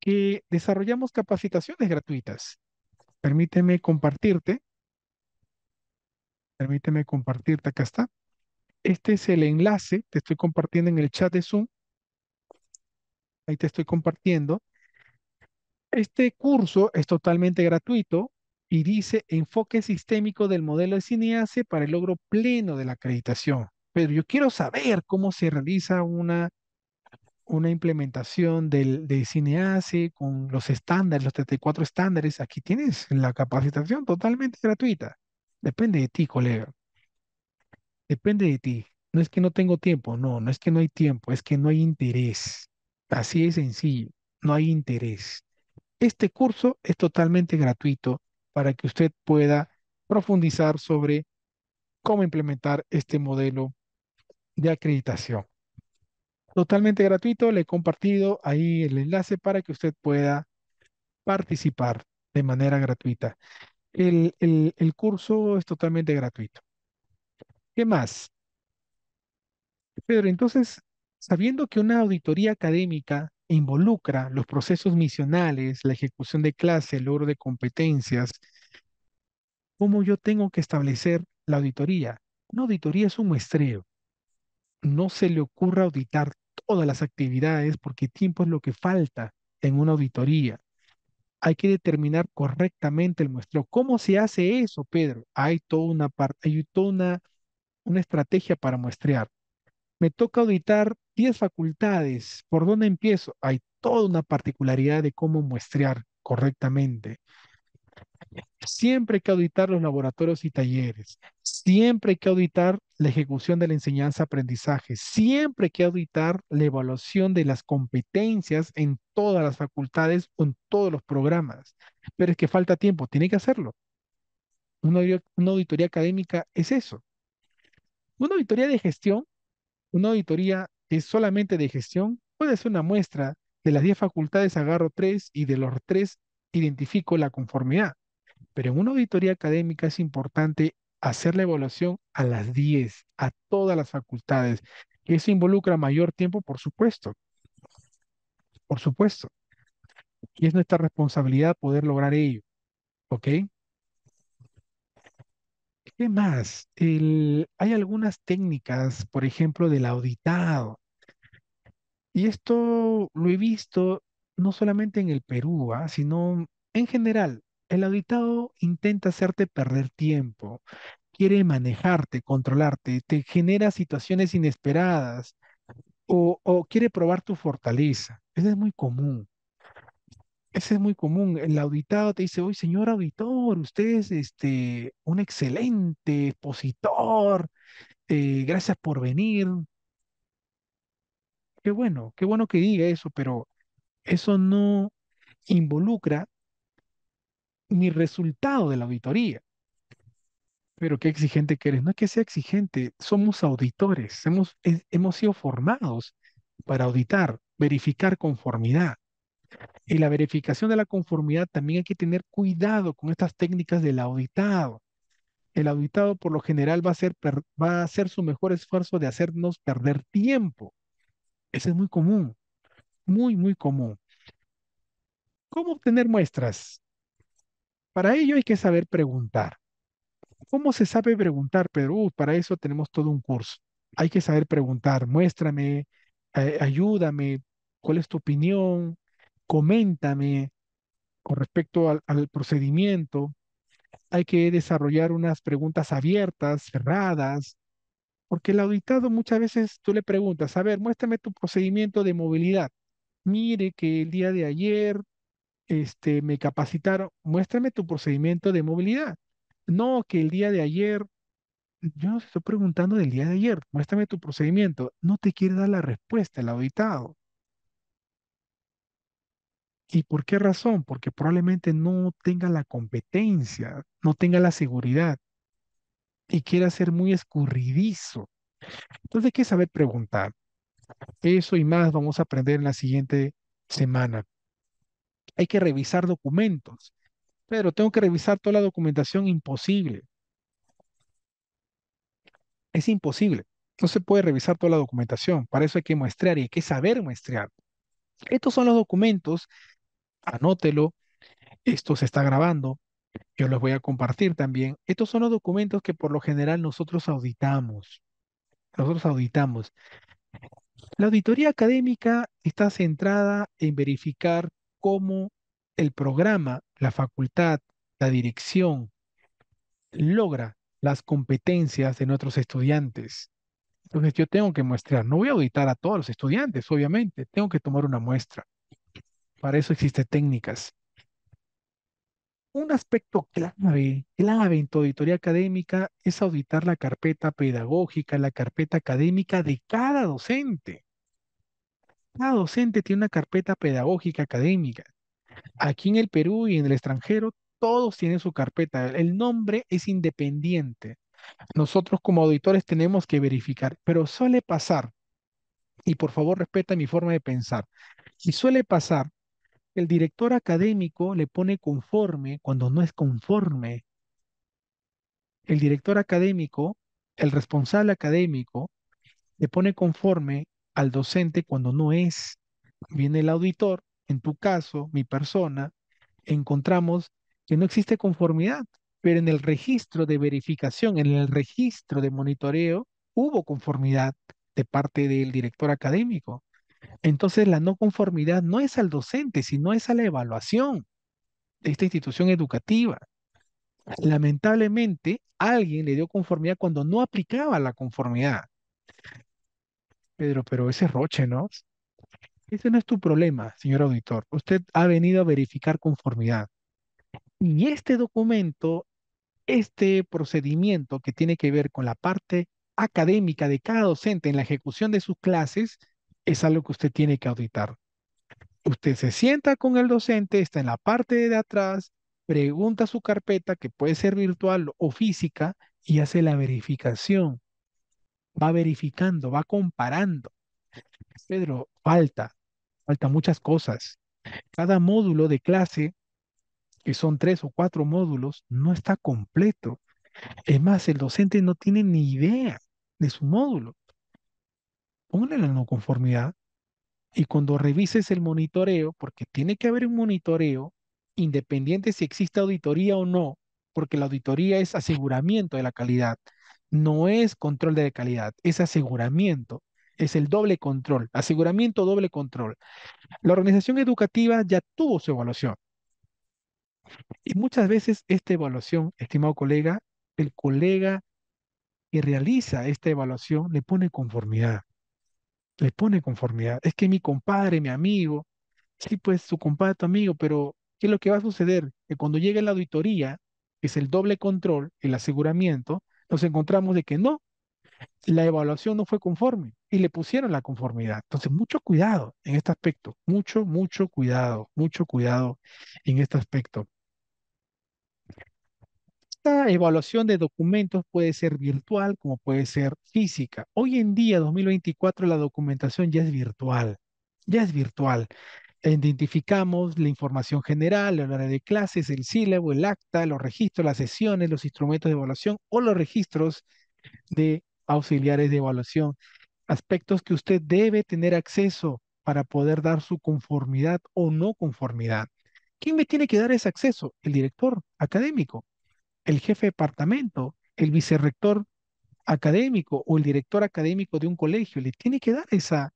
que desarrollamos capacitaciones gratuitas. Permíteme compartirte. Permíteme compartirte, acá está. Este es el enlace, te estoy compartiendo en el chat de Zoom. Ahí te estoy compartiendo. Este curso es totalmente gratuito y dice enfoque sistémico del modelo de CINEACE para el logro pleno de la acreditación. Pero yo quiero saber cómo se realiza una, una implementación del, de CINEACE con los estándares, los 34 estándares. Aquí tienes la capacitación totalmente gratuita. Depende de ti, colega. Depende de ti. No es que no tengo tiempo, no, no es que no hay tiempo, es que no hay interés. Así de sencillo, no hay interés. Este curso es totalmente gratuito para que usted pueda profundizar sobre cómo implementar este modelo de acreditación. Totalmente gratuito, le he compartido ahí el enlace para que usted pueda participar de manera gratuita. El, el, curso es totalmente gratuito. ¿Qué más? Pedro, entonces, sabiendo que una auditoría académica e involucra los procesos misionales, la ejecución de clase, el logro de competencias. ¿Cómo yo tengo que establecer la auditoría? Una auditoría es un muestreo. No se le ocurra auditar todas las actividades porque tiempo es lo que falta en una auditoría. Hay que determinar correctamente el muestreo. ¿Cómo se hace eso, Pedro? Hay toda una hay toda una, una estrategia para muestrear. Me toca auditar 10 facultades, ¿por dónde empiezo? Hay toda una particularidad de cómo muestrear correctamente. Siempre hay que auditar los laboratorios y talleres. Siempre hay que auditar la ejecución de la enseñanza-aprendizaje. Siempre hay que auditar la evaluación de las competencias en todas las facultades o en todos los programas. Pero es que falta tiempo, tiene que hacerlo. Una, una auditoría académica es eso. Una auditoría de gestión, una auditoría es solamente de gestión, puede ser una muestra. De las 10 facultades agarro 3 y de los 3 identifico la conformidad. Pero en una auditoría académica es importante hacer la evaluación a las 10, a todas las facultades. Eso involucra mayor tiempo, por supuesto. Por supuesto. Y es nuestra responsabilidad poder lograr ello. ¿Ok? ¿Qué más? hay algunas técnicas, por ejemplo, del auditado. Y esto lo he visto no solamente en el Perú, ¿ah? sino en general. El auditado intenta hacerte perder tiempo, quiere manejarte, controlarte, te genera situaciones inesperadas o, quiere probar tu fortaleza. Eso es muy común. Ese es muy común. El auditado te dice, oye, señor auditor, usted es este, un excelente expositor, eh, gracias por venir, qué bueno, qué bueno que diga eso, pero eso no involucra mi resultado de la auditoría. Pero qué exigente que eres. No es que sea exigente, somos auditores, hemos, sido formados para auditar, verificar conformidad. Y la verificación de la conformidad también hay que tener cuidado con estas técnicas del auditado. El auditado por lo general va a hacer, va a hacer su mejor esfuerzo de hacernos perder tiempo. Eso es muy común, muy, muy común. ¿Cómo obtener muestras? Para ello hay que saber preguntar. ¿Cómo se sabe preguntar, Pedro? Uh, para eso tenemos todo un curso. Hay que saber preguntar, muéstrame, eh, ayúdame, cuál es tu opinión, coméntame con respecto al procedimiento. Hay que desarrollar unas preguntas abiertas, cerradas, porque el auditado muchas veces tú le preguntas, a ver, muéstrame tu procedimiento de movilidad. Mire que el día de ayer este, me capacitaron, muéstrame tu procedimiento de movilidad. No, que el día de ayer, yo no estoy preguntando del día de ayer, muéstrame tu procedimiento. No te quiere dar la respuesta el auditado. ¿Y por qué razón? Porque probablemente no tenga la competencia, no tenga la seguridad y quiere ser muy escurridizo. Entonces hay que saber preguntar. Eso y más vamos a aprender en la siguiente semana. Hay que revisar documentos, pero tengo que revisar toda la documentación imposible. Es imposible. No se puede revisar toda la documentación. Para eso hay que muestrear y hay que saber muestrear. Estos son los documentos. Anótelo. Esto se está grabando. Yo los voy a compartir también. Estos son los documentos que por lo general nosotros auditamos. Nosotros auditamos. La auditoría académica está centrada en verificar cómo el programa, la facultad, la dirección logra las competencias de nuestros estudiantes. Entonces yo tengo que mostrar, no voy a auditar a todos los estudiantes, obviamente, tengo que tomar una muestra. Para eso existen técnicas. Un aspecto clave, clave en tu auditoría académica es auditar la carpeta pedagógica, la carpeta académica de cada docente. Cada docente tiene una carpeta pedagógica académica. Aquí en el Perú y en el extranjero, todos tienen su carpeta. El nombre es independiente. Nosotros como auditores tenemos que verificar, pero suele pasar, y por favor respeta mi forma de pensar, y suele pasar el director académico le pone conforme cuando no es conforme. El director académico, el responsable académico, le pone conforme al docente cuando no es. Viene el auditor, en tu caso, mi persona, encontramos que no existe conformidad, pero en el registro de verificación, en el registro de monitoreo, hubo conformidad de parte del director académico. Entonces la no conformidad no es al docente, sino es a la evaluación de esta institución educativa. Lamentablemente, alguien le dio conformidad cuando no aplicaba la conformidad. Pedro, pero ese roche, ¿no? Ese no es tu problema, señor auditor. Usted ha venido a verificar conformidad. Y este documento, este procedimiento que tiene que ver con la parte académica de cada docente en la ejecución de sus clases, es algo que usted tiene que auditar. Usted se sienta con el docente, está en la parte de atrás, pregunta su carpeta, que puede ser virtual o física, y hace la verificación. Va verificando, va comparando. Pedro, falta, falta muchas cosas. Cada módulo de clase, que son tres o cuatro módulos, no está completo. Es más, el docente no tiene ni idea de su módulo ponle la no conformidad y cuando revises el monitoreo, porque tiene que haber un monitoreo independiente si existe auditoría o no, porque la auditoría es aseguramiento de la calidad, no es control de calidad, es aseguramiento, es el doble control, aseguramiento, doble control. La organización educativa ya tuvo su evaluación. Y muchas veces esta evaluación, estimado colega, el colega que realiza esta evaluación le pone conformidad le pone conformidad. Es que mi compadre, mi amigo, sí, pues su compadre, tu amigo, pero ¿qué es lo que va a suceder? Que cuando llegue la auditoría, que es el doble control, el aseguramiento, nos encontramos de que no, la evaluación no fue conforme y le pusieron la conformidad. Entonces, mucho cuidado en este aspecto, mucho, mucho cuidado, mucho cuidado en este aspecto. Esta evaluación de documentos puede ser virtual como puede ser física. Hoy en día, 2024, la documentación ya es virtual, ya es virtual. Identificamos la información general, la hora de clases, el sílabo, el acta, los registros, las sesiones, los instrumentos de evaluación o los registros de auxiliares de evaluación. Aspectos que usted debe tener acceso para poder dar su conformidad o no conformidad. ¿Quién me tiene que dar ese acceso? El director académico el jefe de departamento, el vicerrector académico o el director académico de un colegio, le tiene que dar esa,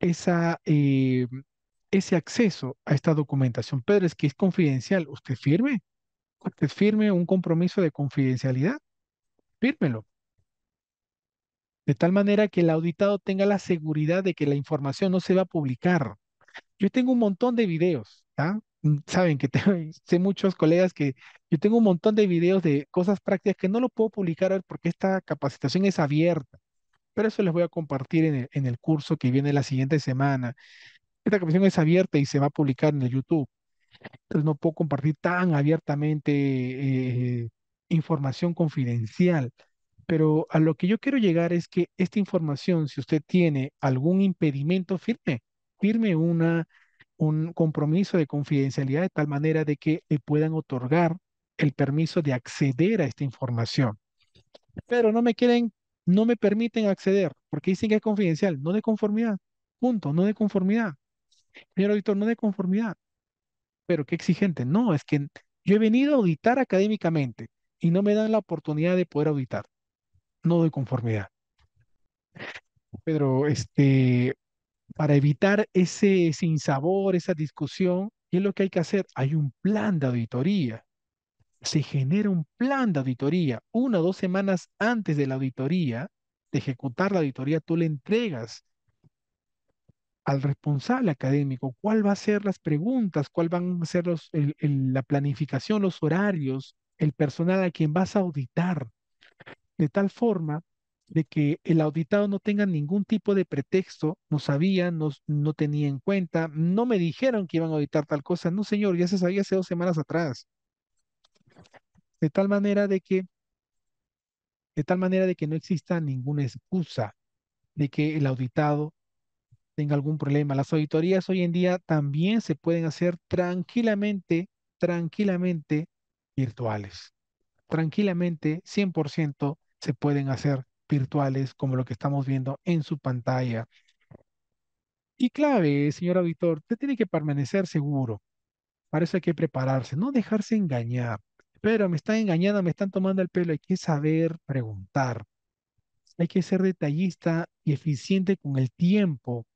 esa, eh, ese acceso a esta documentación. Pedro, es que es confidencial. ¿Usted firme? ¿Usted firme un compromiso de confidencialidad? Fírmelo. De tal manera que el auditado tenga la seguridad de que la información no se va a publicar. Yo tengo un montón de videos, ¿ah? Mm, saben que sé muchos colegas que yo tengo un montón de videos de cosas prácticas que no lo puedo publicar porque esta capacitación es abierta, pero eso les voy a compartir en el, curso que viene la siguiente semana. Esta capacitación es abierta y se va a publicar en el YouTube. Entonces no puedo compartir tan abiertamente eh, información confidencial. Pero a lo que yo quiero llegar es que esta información, si usted tiene algún impedimento, firme, firme una un compromiso de confidencialidad de tal manera de que le puedan otorgar el permiso de acceder a esta información. Pero no me quieren, no me permiten acceder porque dicen que es confidencial, no de conformidad, punto, no de conformidad. Señor auditor, no de conformidad. Pero qué exigente, no, es que yo he venido a auditar académicamente y no me dan la oportunidad de poder auditar, no de conformidad. Pero este, para evitar ese sinsabor, esa discusión, ¿qué es lo que hay que hacer? Hay un plan de auditoría. Se genera un plan de auditoría. Una o dos semanas antes de la auditoría, de ejecutar la auditoría, tú le entregas al responsable académico cuál va a ser las preguntas, cuál van a ser los, la planificación, los horarios, el personal a quien vas a auditar. De tal forma de que el auditado no tenga ningún tipo de pretexto, no sabía, no, no tenía en cuenta, no me dijeron que iban a auditar tal cosa, no señor, ya se sabía hace dos semanas atrás. De tal manera de que, de tal manera de que no exista ninguna excusa de que el auditado tenga algún problema. Las auditorías hoy en día también se pueden hacer tranquilamente, tranquilamente virtuales. Tranquilamente, 100% se pueden hacer virtuales como lo que estamos viendo en su pantalla. Y clave, señor auditor, usted tiene que permanecer seguro. Para eso hay que prepararse, no dejarse engañar. Pero me están engañando, me están tomando el pelo. Hay que saber preguntar. Hay que ser detallista y eficiente con el tiempo.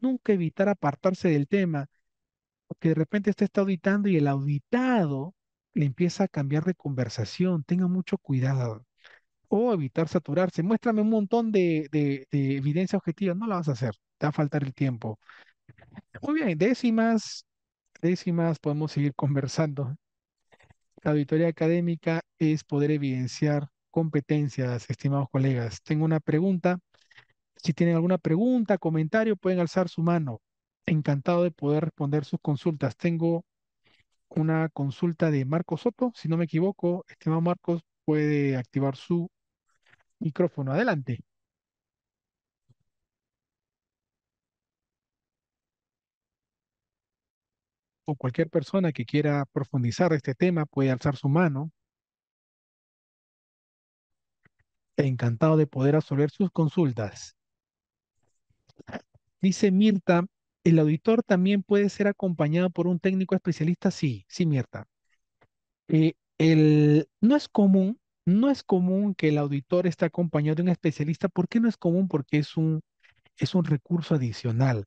Nunca evitar apartarse del tema, porque de repente usted está auditando y el auditado le empieza a cambiar de conversación. Tenga mucho cuidado o evitar saturarse. Muéstrame un montón de, evidencia objetiva, no la vas a hacer, te va a faltar el tiempo. Muy bien, décimas, décimas, podemos seguir conversando. La auditoría académica es poder evidenciar competencias, estimados colegas. Tengo una pregunta. Si tienen alguna pregunta, comentario, pueden alzar su mano. Encantado de poder responder sus consultas. Tengo una consulta de Marcos Soto, si no me equivoco Estimado Marcos, puede activar su Micrófono, adelante. O cualquier persona que quiera profundizar este tema puede alzar su mano. Encantado de poder resolver sus consultas. Dice Mirta, ¿el auditor también puede ser acompañado por un técnico especialista? Sí, sí, Mirta. Eh, el, no es común no es común que el auditor esté acompañado de un especialista. ¿Por qué no es común? Porque es un, es un recurso adicional.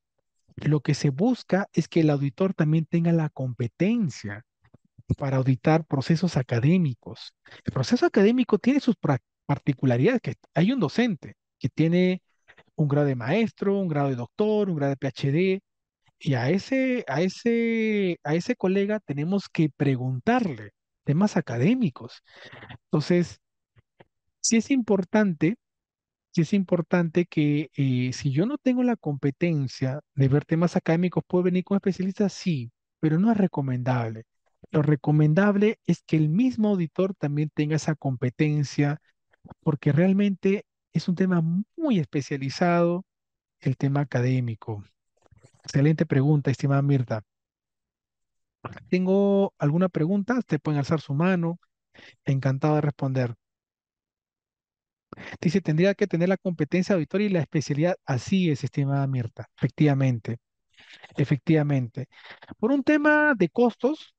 Lo que se busca es que el auditor también tenga la competencia para auditar procesos académicos. El proceso académico tiene sus particularidades, que hay un docente que tiene un grado de maestro, un grado de doctor, un grado de PhD, y a ese, a a ese colega tenemos que preguntarle temas académicos. Entonces, sí es importante, sí es importante que eh, si yo no tengo la competencia de ver temas académicos, ¿puedo venir con especialistas? Sí, pero no es recomendable. Lo recomendable es que el mismo auditor también tenga esa competencia, porque realmente es un tema muy especializado, el tema académico. Excelente pregunta, estimada Mirta tengo alguna pregunta, te pueden alzar su mano. Encantado de responder. Dice, tendría que tener la competencia auditoria y la especialidad. Así es, estimada Mirta. Efectivamente. Efectivamente. Por un tema de costos,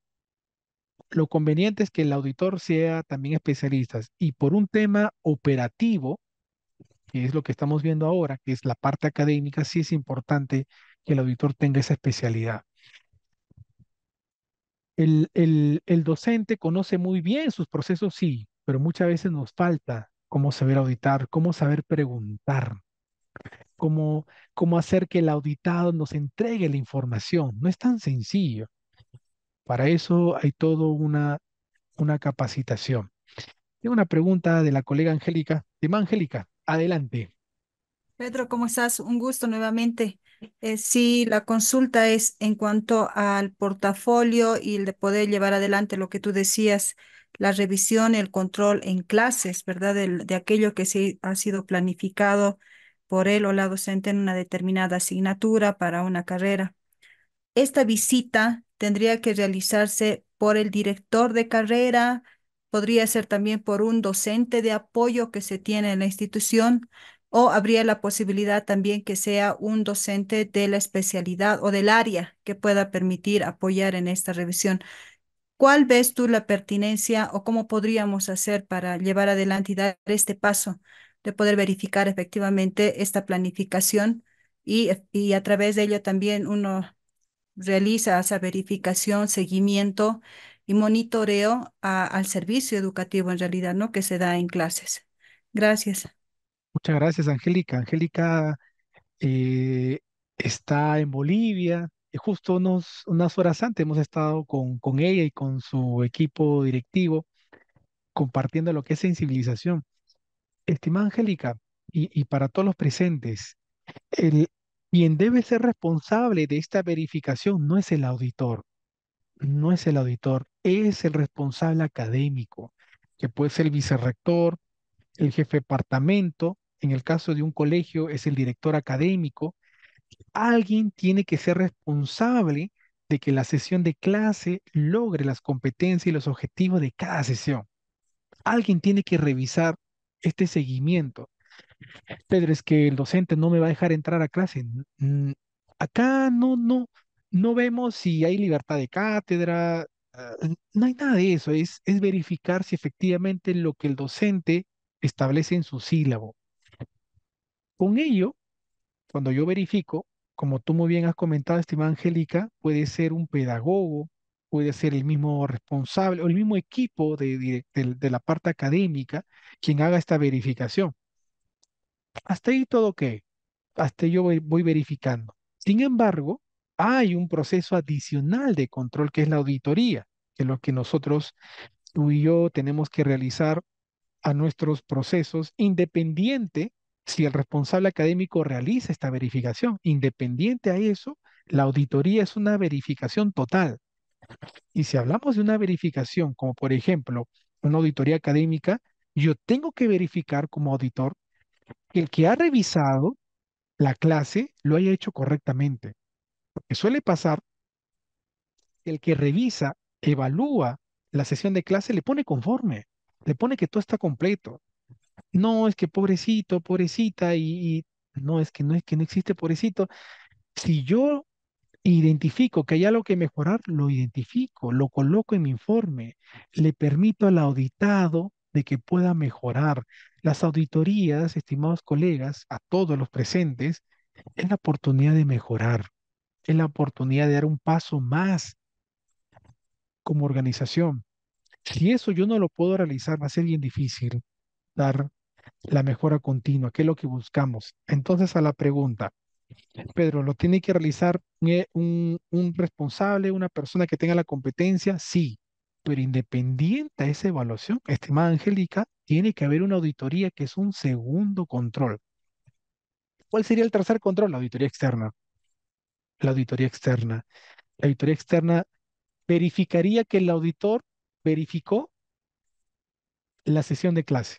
lo conveniente es que el auditor sea también especialista. Y por un tema operativo, que es lo que estamos viendo ahora, que es la parte académica, sí es importante que el auditor tenga esa especialidad. El, docente conoce muy bien sus procesos, sí, pero muchas veces nos falta cómo saber auditar, cómo saber preguntar, cómo, cómo hacer que el auditado nos entregue la información. No es tan sencillo. Para eso hay toda una, una capacitación. Tengo una pregunta de la colega Angélica. de Angélica, adelante. Pedro, ¿cómo estás? Un gusto nuevamente. Eh, sí, la consulta es en cuanto al portafolio y el de poder llevar adelante lo que tú decías, la revisión, el control en clases, ¿verdad? de, aquello que sí ha sido planificado por él o la docente en una determinada asignatura para una carrera. Esta visita tendría que realizarse por el director de carrera, podría ser también por un docente de apoyo que se tiene en la institución, o habría la posibilidad también que sea un docente de la especialidad o del área que pueda permitir apoyar en esta revisión. ¿Cuál ves tú la pertinencia o cómo podríamos hacer para llevar adelante y dar este paso de poder verificar efectivamente esta planificación y, a través de ello también uno realiza esa verificación, seguimiento y monitoreo al servicio educativo en realidad, ¿no? Que se da en clases. Gracias. Muchas gracias, Angélica. Angélica eh, está en Bolivia. Y eh, Justo unas horas antes hemos estado con, con ella y con su equipo directivo compartiendo lo que es sensibilización. Estimada Angélica, y, para todos los presentes, el, quien debe ser responsable de esta verificación no es el auditor, no es el auditor, es el responsable académico, que puede ser el vicerrector, el jefe de departamento, en el caso de un colegio es el director académico, alguien tiene que ser responsable de que la sesión de clase logre las competencias y los objetivos de cada sesión. Alguien tiene que revisar este seguimiento. Pedro, es que el docente no me va a dejar entrar a clase. Mm, acá no, no, no vemos si hay libertad de cátedra, ah, no hay nada de eso. Es, es verificar si efectivamente lo que el docente establece en su sílabo con ello, cuando yo verifico, como tú muy bien has comentado, estimada Angélica, puede ser un pedagogo, puede ser el mismo responsable o el mismo equipo de, la parte académica quien haga esta verificación. Hasta ahí todo ok. Hasta yo voy, verificando. Sin embargo, hay un proceso adicional de control que es la auditoría, que es lo que nosotros, tú y yo, tenemos que realizar a nuestros procesos independiente si el responsable académico realiza esta verificación. Independiente a eso, la auditoría es una verificación total. Y si hablamos de una verificación, como por ejemplo una auditoría académica, yo tengo que verificar como auditor que el que ha revisado la clase lo haya hecho correctamente. Porque suele pasar, el que revisa, evalúa la sesión de clase, le pone conforme, le pone que todo está completo no, es que pobrecito, pobrecita, y, no, es que no es que no existe pobrecito. Si yo identifico que hay algo que mejorar, lo identifico, lo coloco en mi informe, le permito al auditado de que pueda mejorar. Las auditorías, estimados colegas, a todos los presentes, es la oportunidad de mejorar, es la oportunidad de dar un paso más como organización. Si eso yo no lo puedo realizar, va a ser bien difícil la mejora continua, que es lo que buscamos. Entonces, a la pregunta, Pedro, ¿lo tiene que realizar un, un responsable, una persona que tenga la competencia? Sí, pero independiente a esa evaluación, estimada Angélica, tiene que haber una auditoría que es un segundo control. ¿Cuál sería el tercer control? La auditoría externa. La auditoría externa. La auditoría externa verificaría que el auditor verificó la sesión de clase.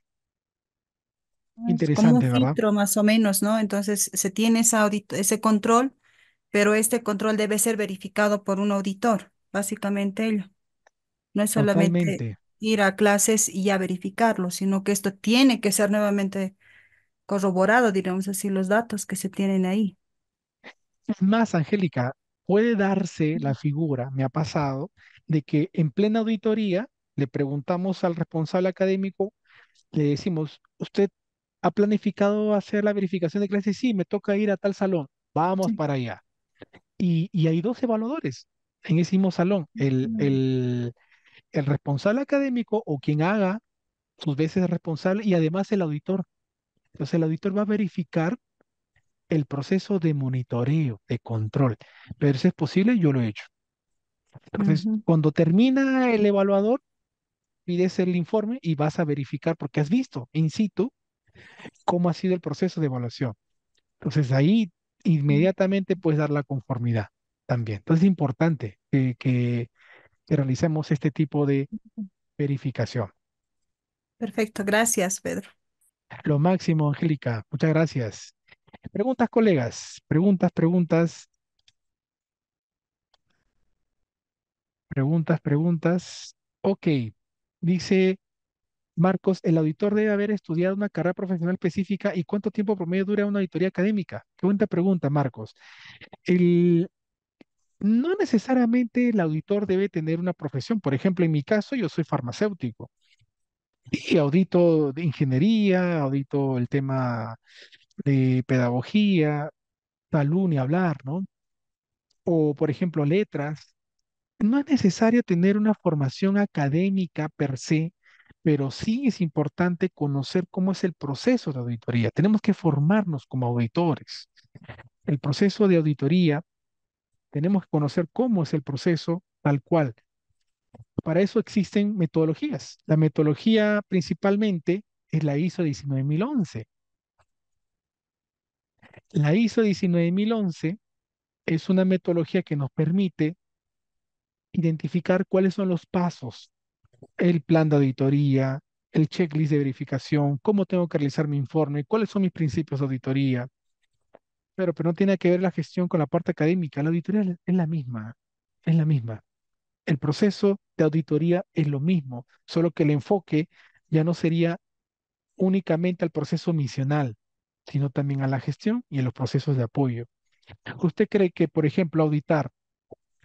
Interesante, como filtro más o menos, ¿no? Entonces se tiene ese audit ese control, pero este control debe ser verificado por un auditor, básicamente ello. No es solamente ir a clases y ya verificarlo, sino que esto tiene que ser nuevamente corroborado, diríamos así, los datos que se tienen ahí. Es más, Angélica, puede darse la figura, me ha pasado, de que en plena auditoría le preguntamos al responsable académico, le decimos, ¿usted ha planificado hacer la verificación de clases, sí, me toca ir a tal salón, vamos para allá. Y, hay dos evaluadores en ese mismo salón, mm. el, responsable académico o quien haga sus veces responsable y además el auditor. Entonces el auditor va a verificar el proceso de monitoreo, de control. Pero si es posible, yo lo he hecho. Entonces, cuando termina el evaluador, pides el informe y vas a verificar porque has visto in situ cómo ha sido el proceso de evaluación. Entonces ahí inmediatamente puedes dar la conformidad también. Entonces es importante que, realicemos este tipo de verificación. Perfecto, gracias Pedro. Lo máximo, Angélica. Muchas gracias. Preguntas, colegas. Preguntas, preguntas. Preguntas, preguntas. Ok. Dice Marcos, el auditor debe haber estudiado una carrera profesional específica y cuánto tiempo promedio dura una auditoría académica. Qué buena pregunta, Marcos. no necesariamente el auditor debe tener una profesión. Por ejemplo, en mi caso, yo soy farmacéutico y audito de ingeniería, audito el tema de pedagogía, salud y hablar, ¿no? O, por ejemplo, letras. No es necesario tener una formación académica per se pero sí es importante conocer cómo es el proceso de auditoría. Tenemos que formarnos como auditores. El proceso de auditoría, tenemos que conocer cómo es el proceso tal cual. Para eso existen metodologías. La metodología principalmente es la ISO 19011. La ISO 19011 es una metodología que nos permite identificar cuáles son los pasos el plan de auditoría, el checklist de verificación, cómo tengo que realizar mi informe, cuáles son mis principios de auditoría. Pero, pero no tiene que ver la gestión con la parte académica. La auditoría es la misma, es la misma. El proceso de auditoría es lo mismo, solo que el enfoque ya no sería únicamente al proceso misional, sino también a la gestión y a los procesos de apoyo. ¿Usted cree que, por ejemplo, auditar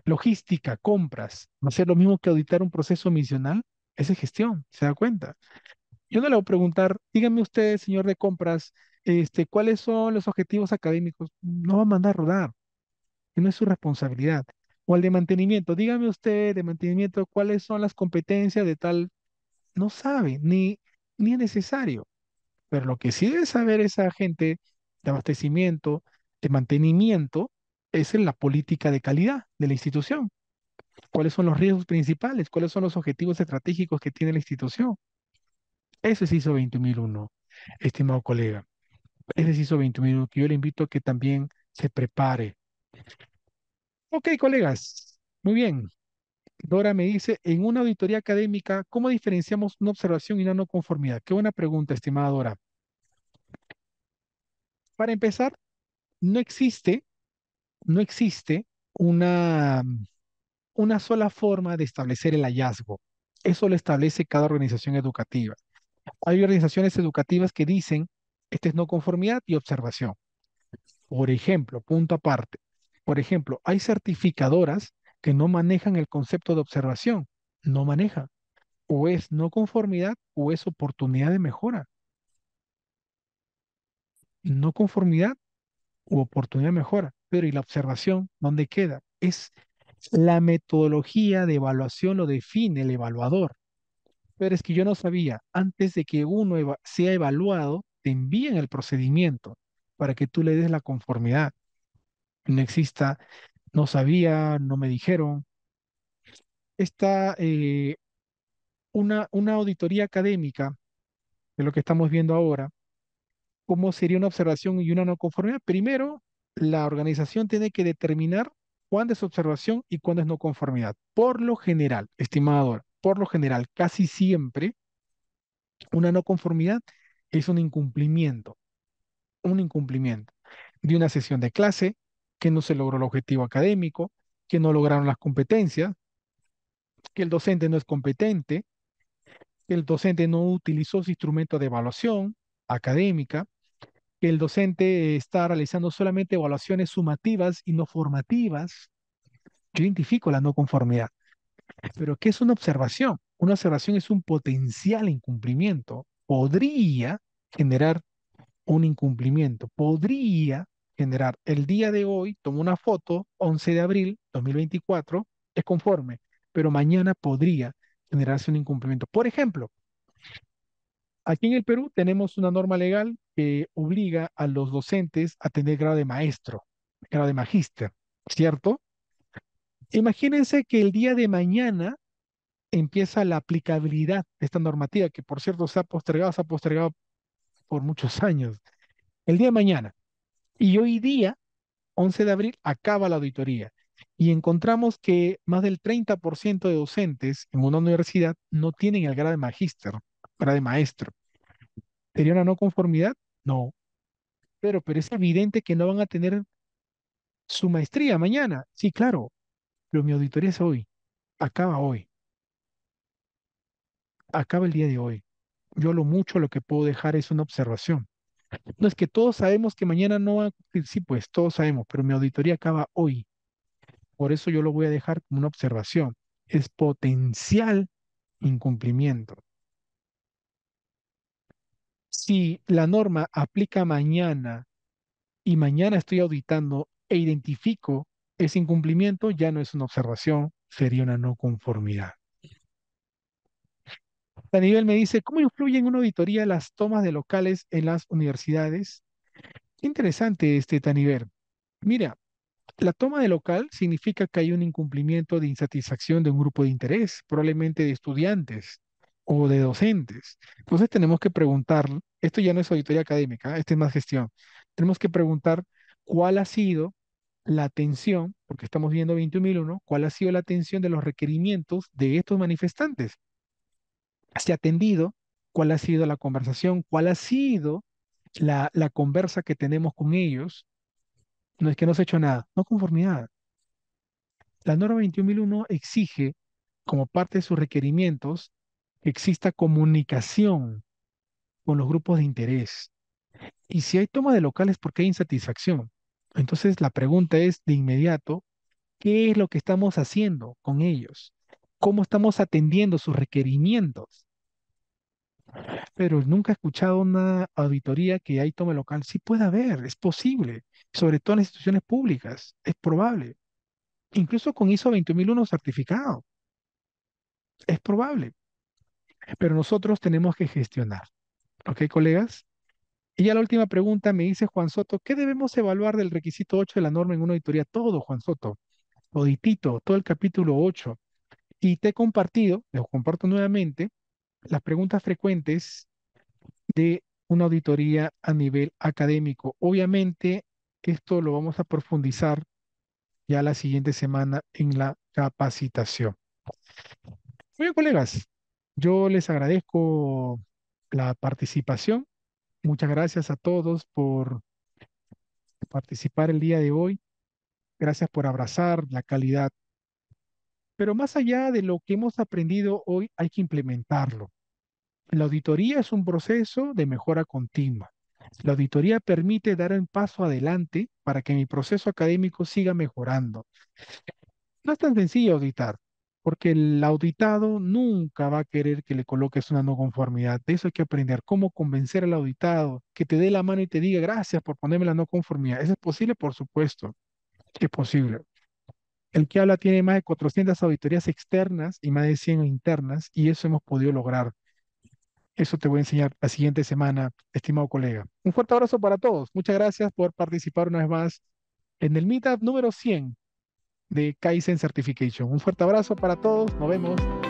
logística, compras, hacer lo mismo que auditar un proceso misional, esa es gestión, se da cuenta. Yo no le voy a preguntar, dígame usted, señor de compras, este, cuáles son los objetivos académicos. No va a mandar a rodar, no es su responsabilidad. O al de mantenimiento, dígame usted, de mantenimiento, cuáles son las competencias de tal. No sabe, ni, ni es necesario. Pero lo que sí debe saber esa gente de abastecimiento, de mantenimiento, es en la política de calidad de la institución. ¿Cuáles son los riesgos principales? ¿Cuáles son los objetivos estratégicos que tiene la institución? Eso es ISO 2001 estimado colega. Ese es ISO 2001 que yo le invito a que también se prepare. Ok, colegas. Muy bien. Dora me dice, en una auditoría académica, ¿cómo diferenciamos una observación y una no conformidad? Qué buena pregunta, estimada Dora. Para empezar, no existe no existe una, una sola forma de establecer el hallazgo. Eso lo establece cada organización educativa. Hay organizaciones educativas que dicen, esta es no conformidad y observación. Por ejemplo, punto aparte, por ejemplo, hay certificadoras que no manejan el concepto de observación, no maneja. O es no conformidad o es oportunidad de mejora. No conformidad u oportunidad de mejora pero ¿y la observación? ¿Dónde queda? Es la metodología de evaluación lo define el evaluador. Pero es que yo no sabía, antes de que uno sea evaluado, te envían el procedimiento para que tú le des la conformidad. No exista, no sabía, no me dijeron. está eh, una, una auditoría académica, de lo que estamos viendo ahora, cómo sería una observación y una no conformidad. Primero, la organización tiene que determinar cuándo es observación y cuándo es no conformidad. Por lo general, estimador, por lo general, casi siempre, una no conformidad es un incumplimiento, un incumplimiento de una sesión de clase, que no se logró el objetivo académico, que no lograron las competencias, que el docente no es competente, que el docente no utilizó su instrumento de evaluación académica, que el docente está realizando solamente evaluaciones sumativas y no formativas, yo identifico la no conformidad. Pero ¿qué es una observación? Una observación es un potencial incumplimiento. Podría generar un incumplimiento. Podría generar. El día de hoy tomo una foto, 11 de abril 2024, es conforme, pero mañana podría generarse un incumplimiento. Por ejemplo, Aquí en el Perú tenemos una norma legal que obliga a los docentes a tener grado de maestro, grado de magíster, ¿cierto? Imagínense que el día de mañana empieza la aplicabilidad de esta normativa, que por cierto se ha postergado, se ha postergado por muchos años. El día de mañana. Y hoy día, 11 de abril, acaba la auditoría. Y encontramos que más del 30% de docentes en una universidad no tienen el grado de magíster, grado de maestro. ¿Sería una no conformidad? No. Pero, pero es evidente que no van a tener su maestría mañana. Sí, claro, pero mi auditoría es hoy. Acaba hoy. Acaba el día de hoy. Yo lo mucho lo que puedo dejar es una observación. No es que todos sabemos que mañana no va a Sí, pues todos sabemos, pero mi auditoría acaba hoy. Por eso yo lo voy a dejar como una observación. Es potencial incumplimiento si la norma aplica mañana y mañana estoy auditando e identifico ese incumplimiento, ya no es una observación, sería una no conformidad. Daniel me dice, ¿cómo influyen en una auditoría las tomas de locales en las universidades? Interesante este Taniver. Mira, la toma de local significa que hay un incumplimiento de insatisfacción de un grupo de interés, probablemente de estudiantes o de docentes. Entonces tenemos que preguntar, esto ya no es auditoría académica, ¿eh? esto es más gestión, tenemos que preguntar cuál ha sido la atención, porque estamos viendo 21.001, cuál ha sido la atención de los requerimientos de estos manifestantes. ¿Se ha atendido? ¿Cuál ha sido la conversación? ¿Cuál ha sido la, la conversa que tenemos con ellos? No es que no se ha hecho nada, no conformidad. La norma 21.001 exige, como parte de sus requerimientos, exista comunicación con los grupos de interés. Y si hay toma de locales porque hay insatisfacción. Entonces la pregunta es de inmediato, ¿qué es lo que estamos haciendo con ellos? ¿Cómo estamos atendiendo sus requerimientos? Pero nunca he escuchado una auditoría que hay toma local. Sí puede haber, es posible, sobre todo en las instituciones públicas, es probable. Incluso con ISO 21001 certificado. Es probable pero nosotros tenemos que gestionar. ¿Ok, colegas? Y ya la última pregunta me dice Juan Soto, ¿qué debemos evaluar del requisito 8 de la norma en una auditoría? Todo, Juan Soto, auditito, todo el capítulo 8. Y te he compartido, les comparto nuevamente, las preguntas frecuentes de una auditoría a nivel académico. Obviamente, esto lo vamos a profundizar ya la siguiente semana en la capacitación. Muy bien, colegas, yo les agradezco la participación. Muchas gracias a todos por participar el día de hoy. Gracias por abrazar la calidad. Pero más allá de lo que hemos aprendido hoy, hay que implementarlo. La auditoría es un proceso de mejora continua. La auditoría permite dar un paso adelante para que mi proceso académico siga mejorando. No es tan sencillo auditar porque el auditado nunca va a querer que le coloques una no conformidad. De eso hay que aprender, cómo convencer al auditado, que te dé la mano y te diga gracias por ponerme la no conformidad. ¿Eso es posible? Por supuesto es posible. El que habla tiene más de 400 auditorías externas y más de 100 internas, y eso hemos podido lograr. Eso te voy a enseñar la siguiente semana, estimado colega. Un fuerte abrazo para todos. Muchas gracias por participar una vez más en el Meetup número 100 de Kaizen Certification. Un fuerte abrazo para todos, nos vemos.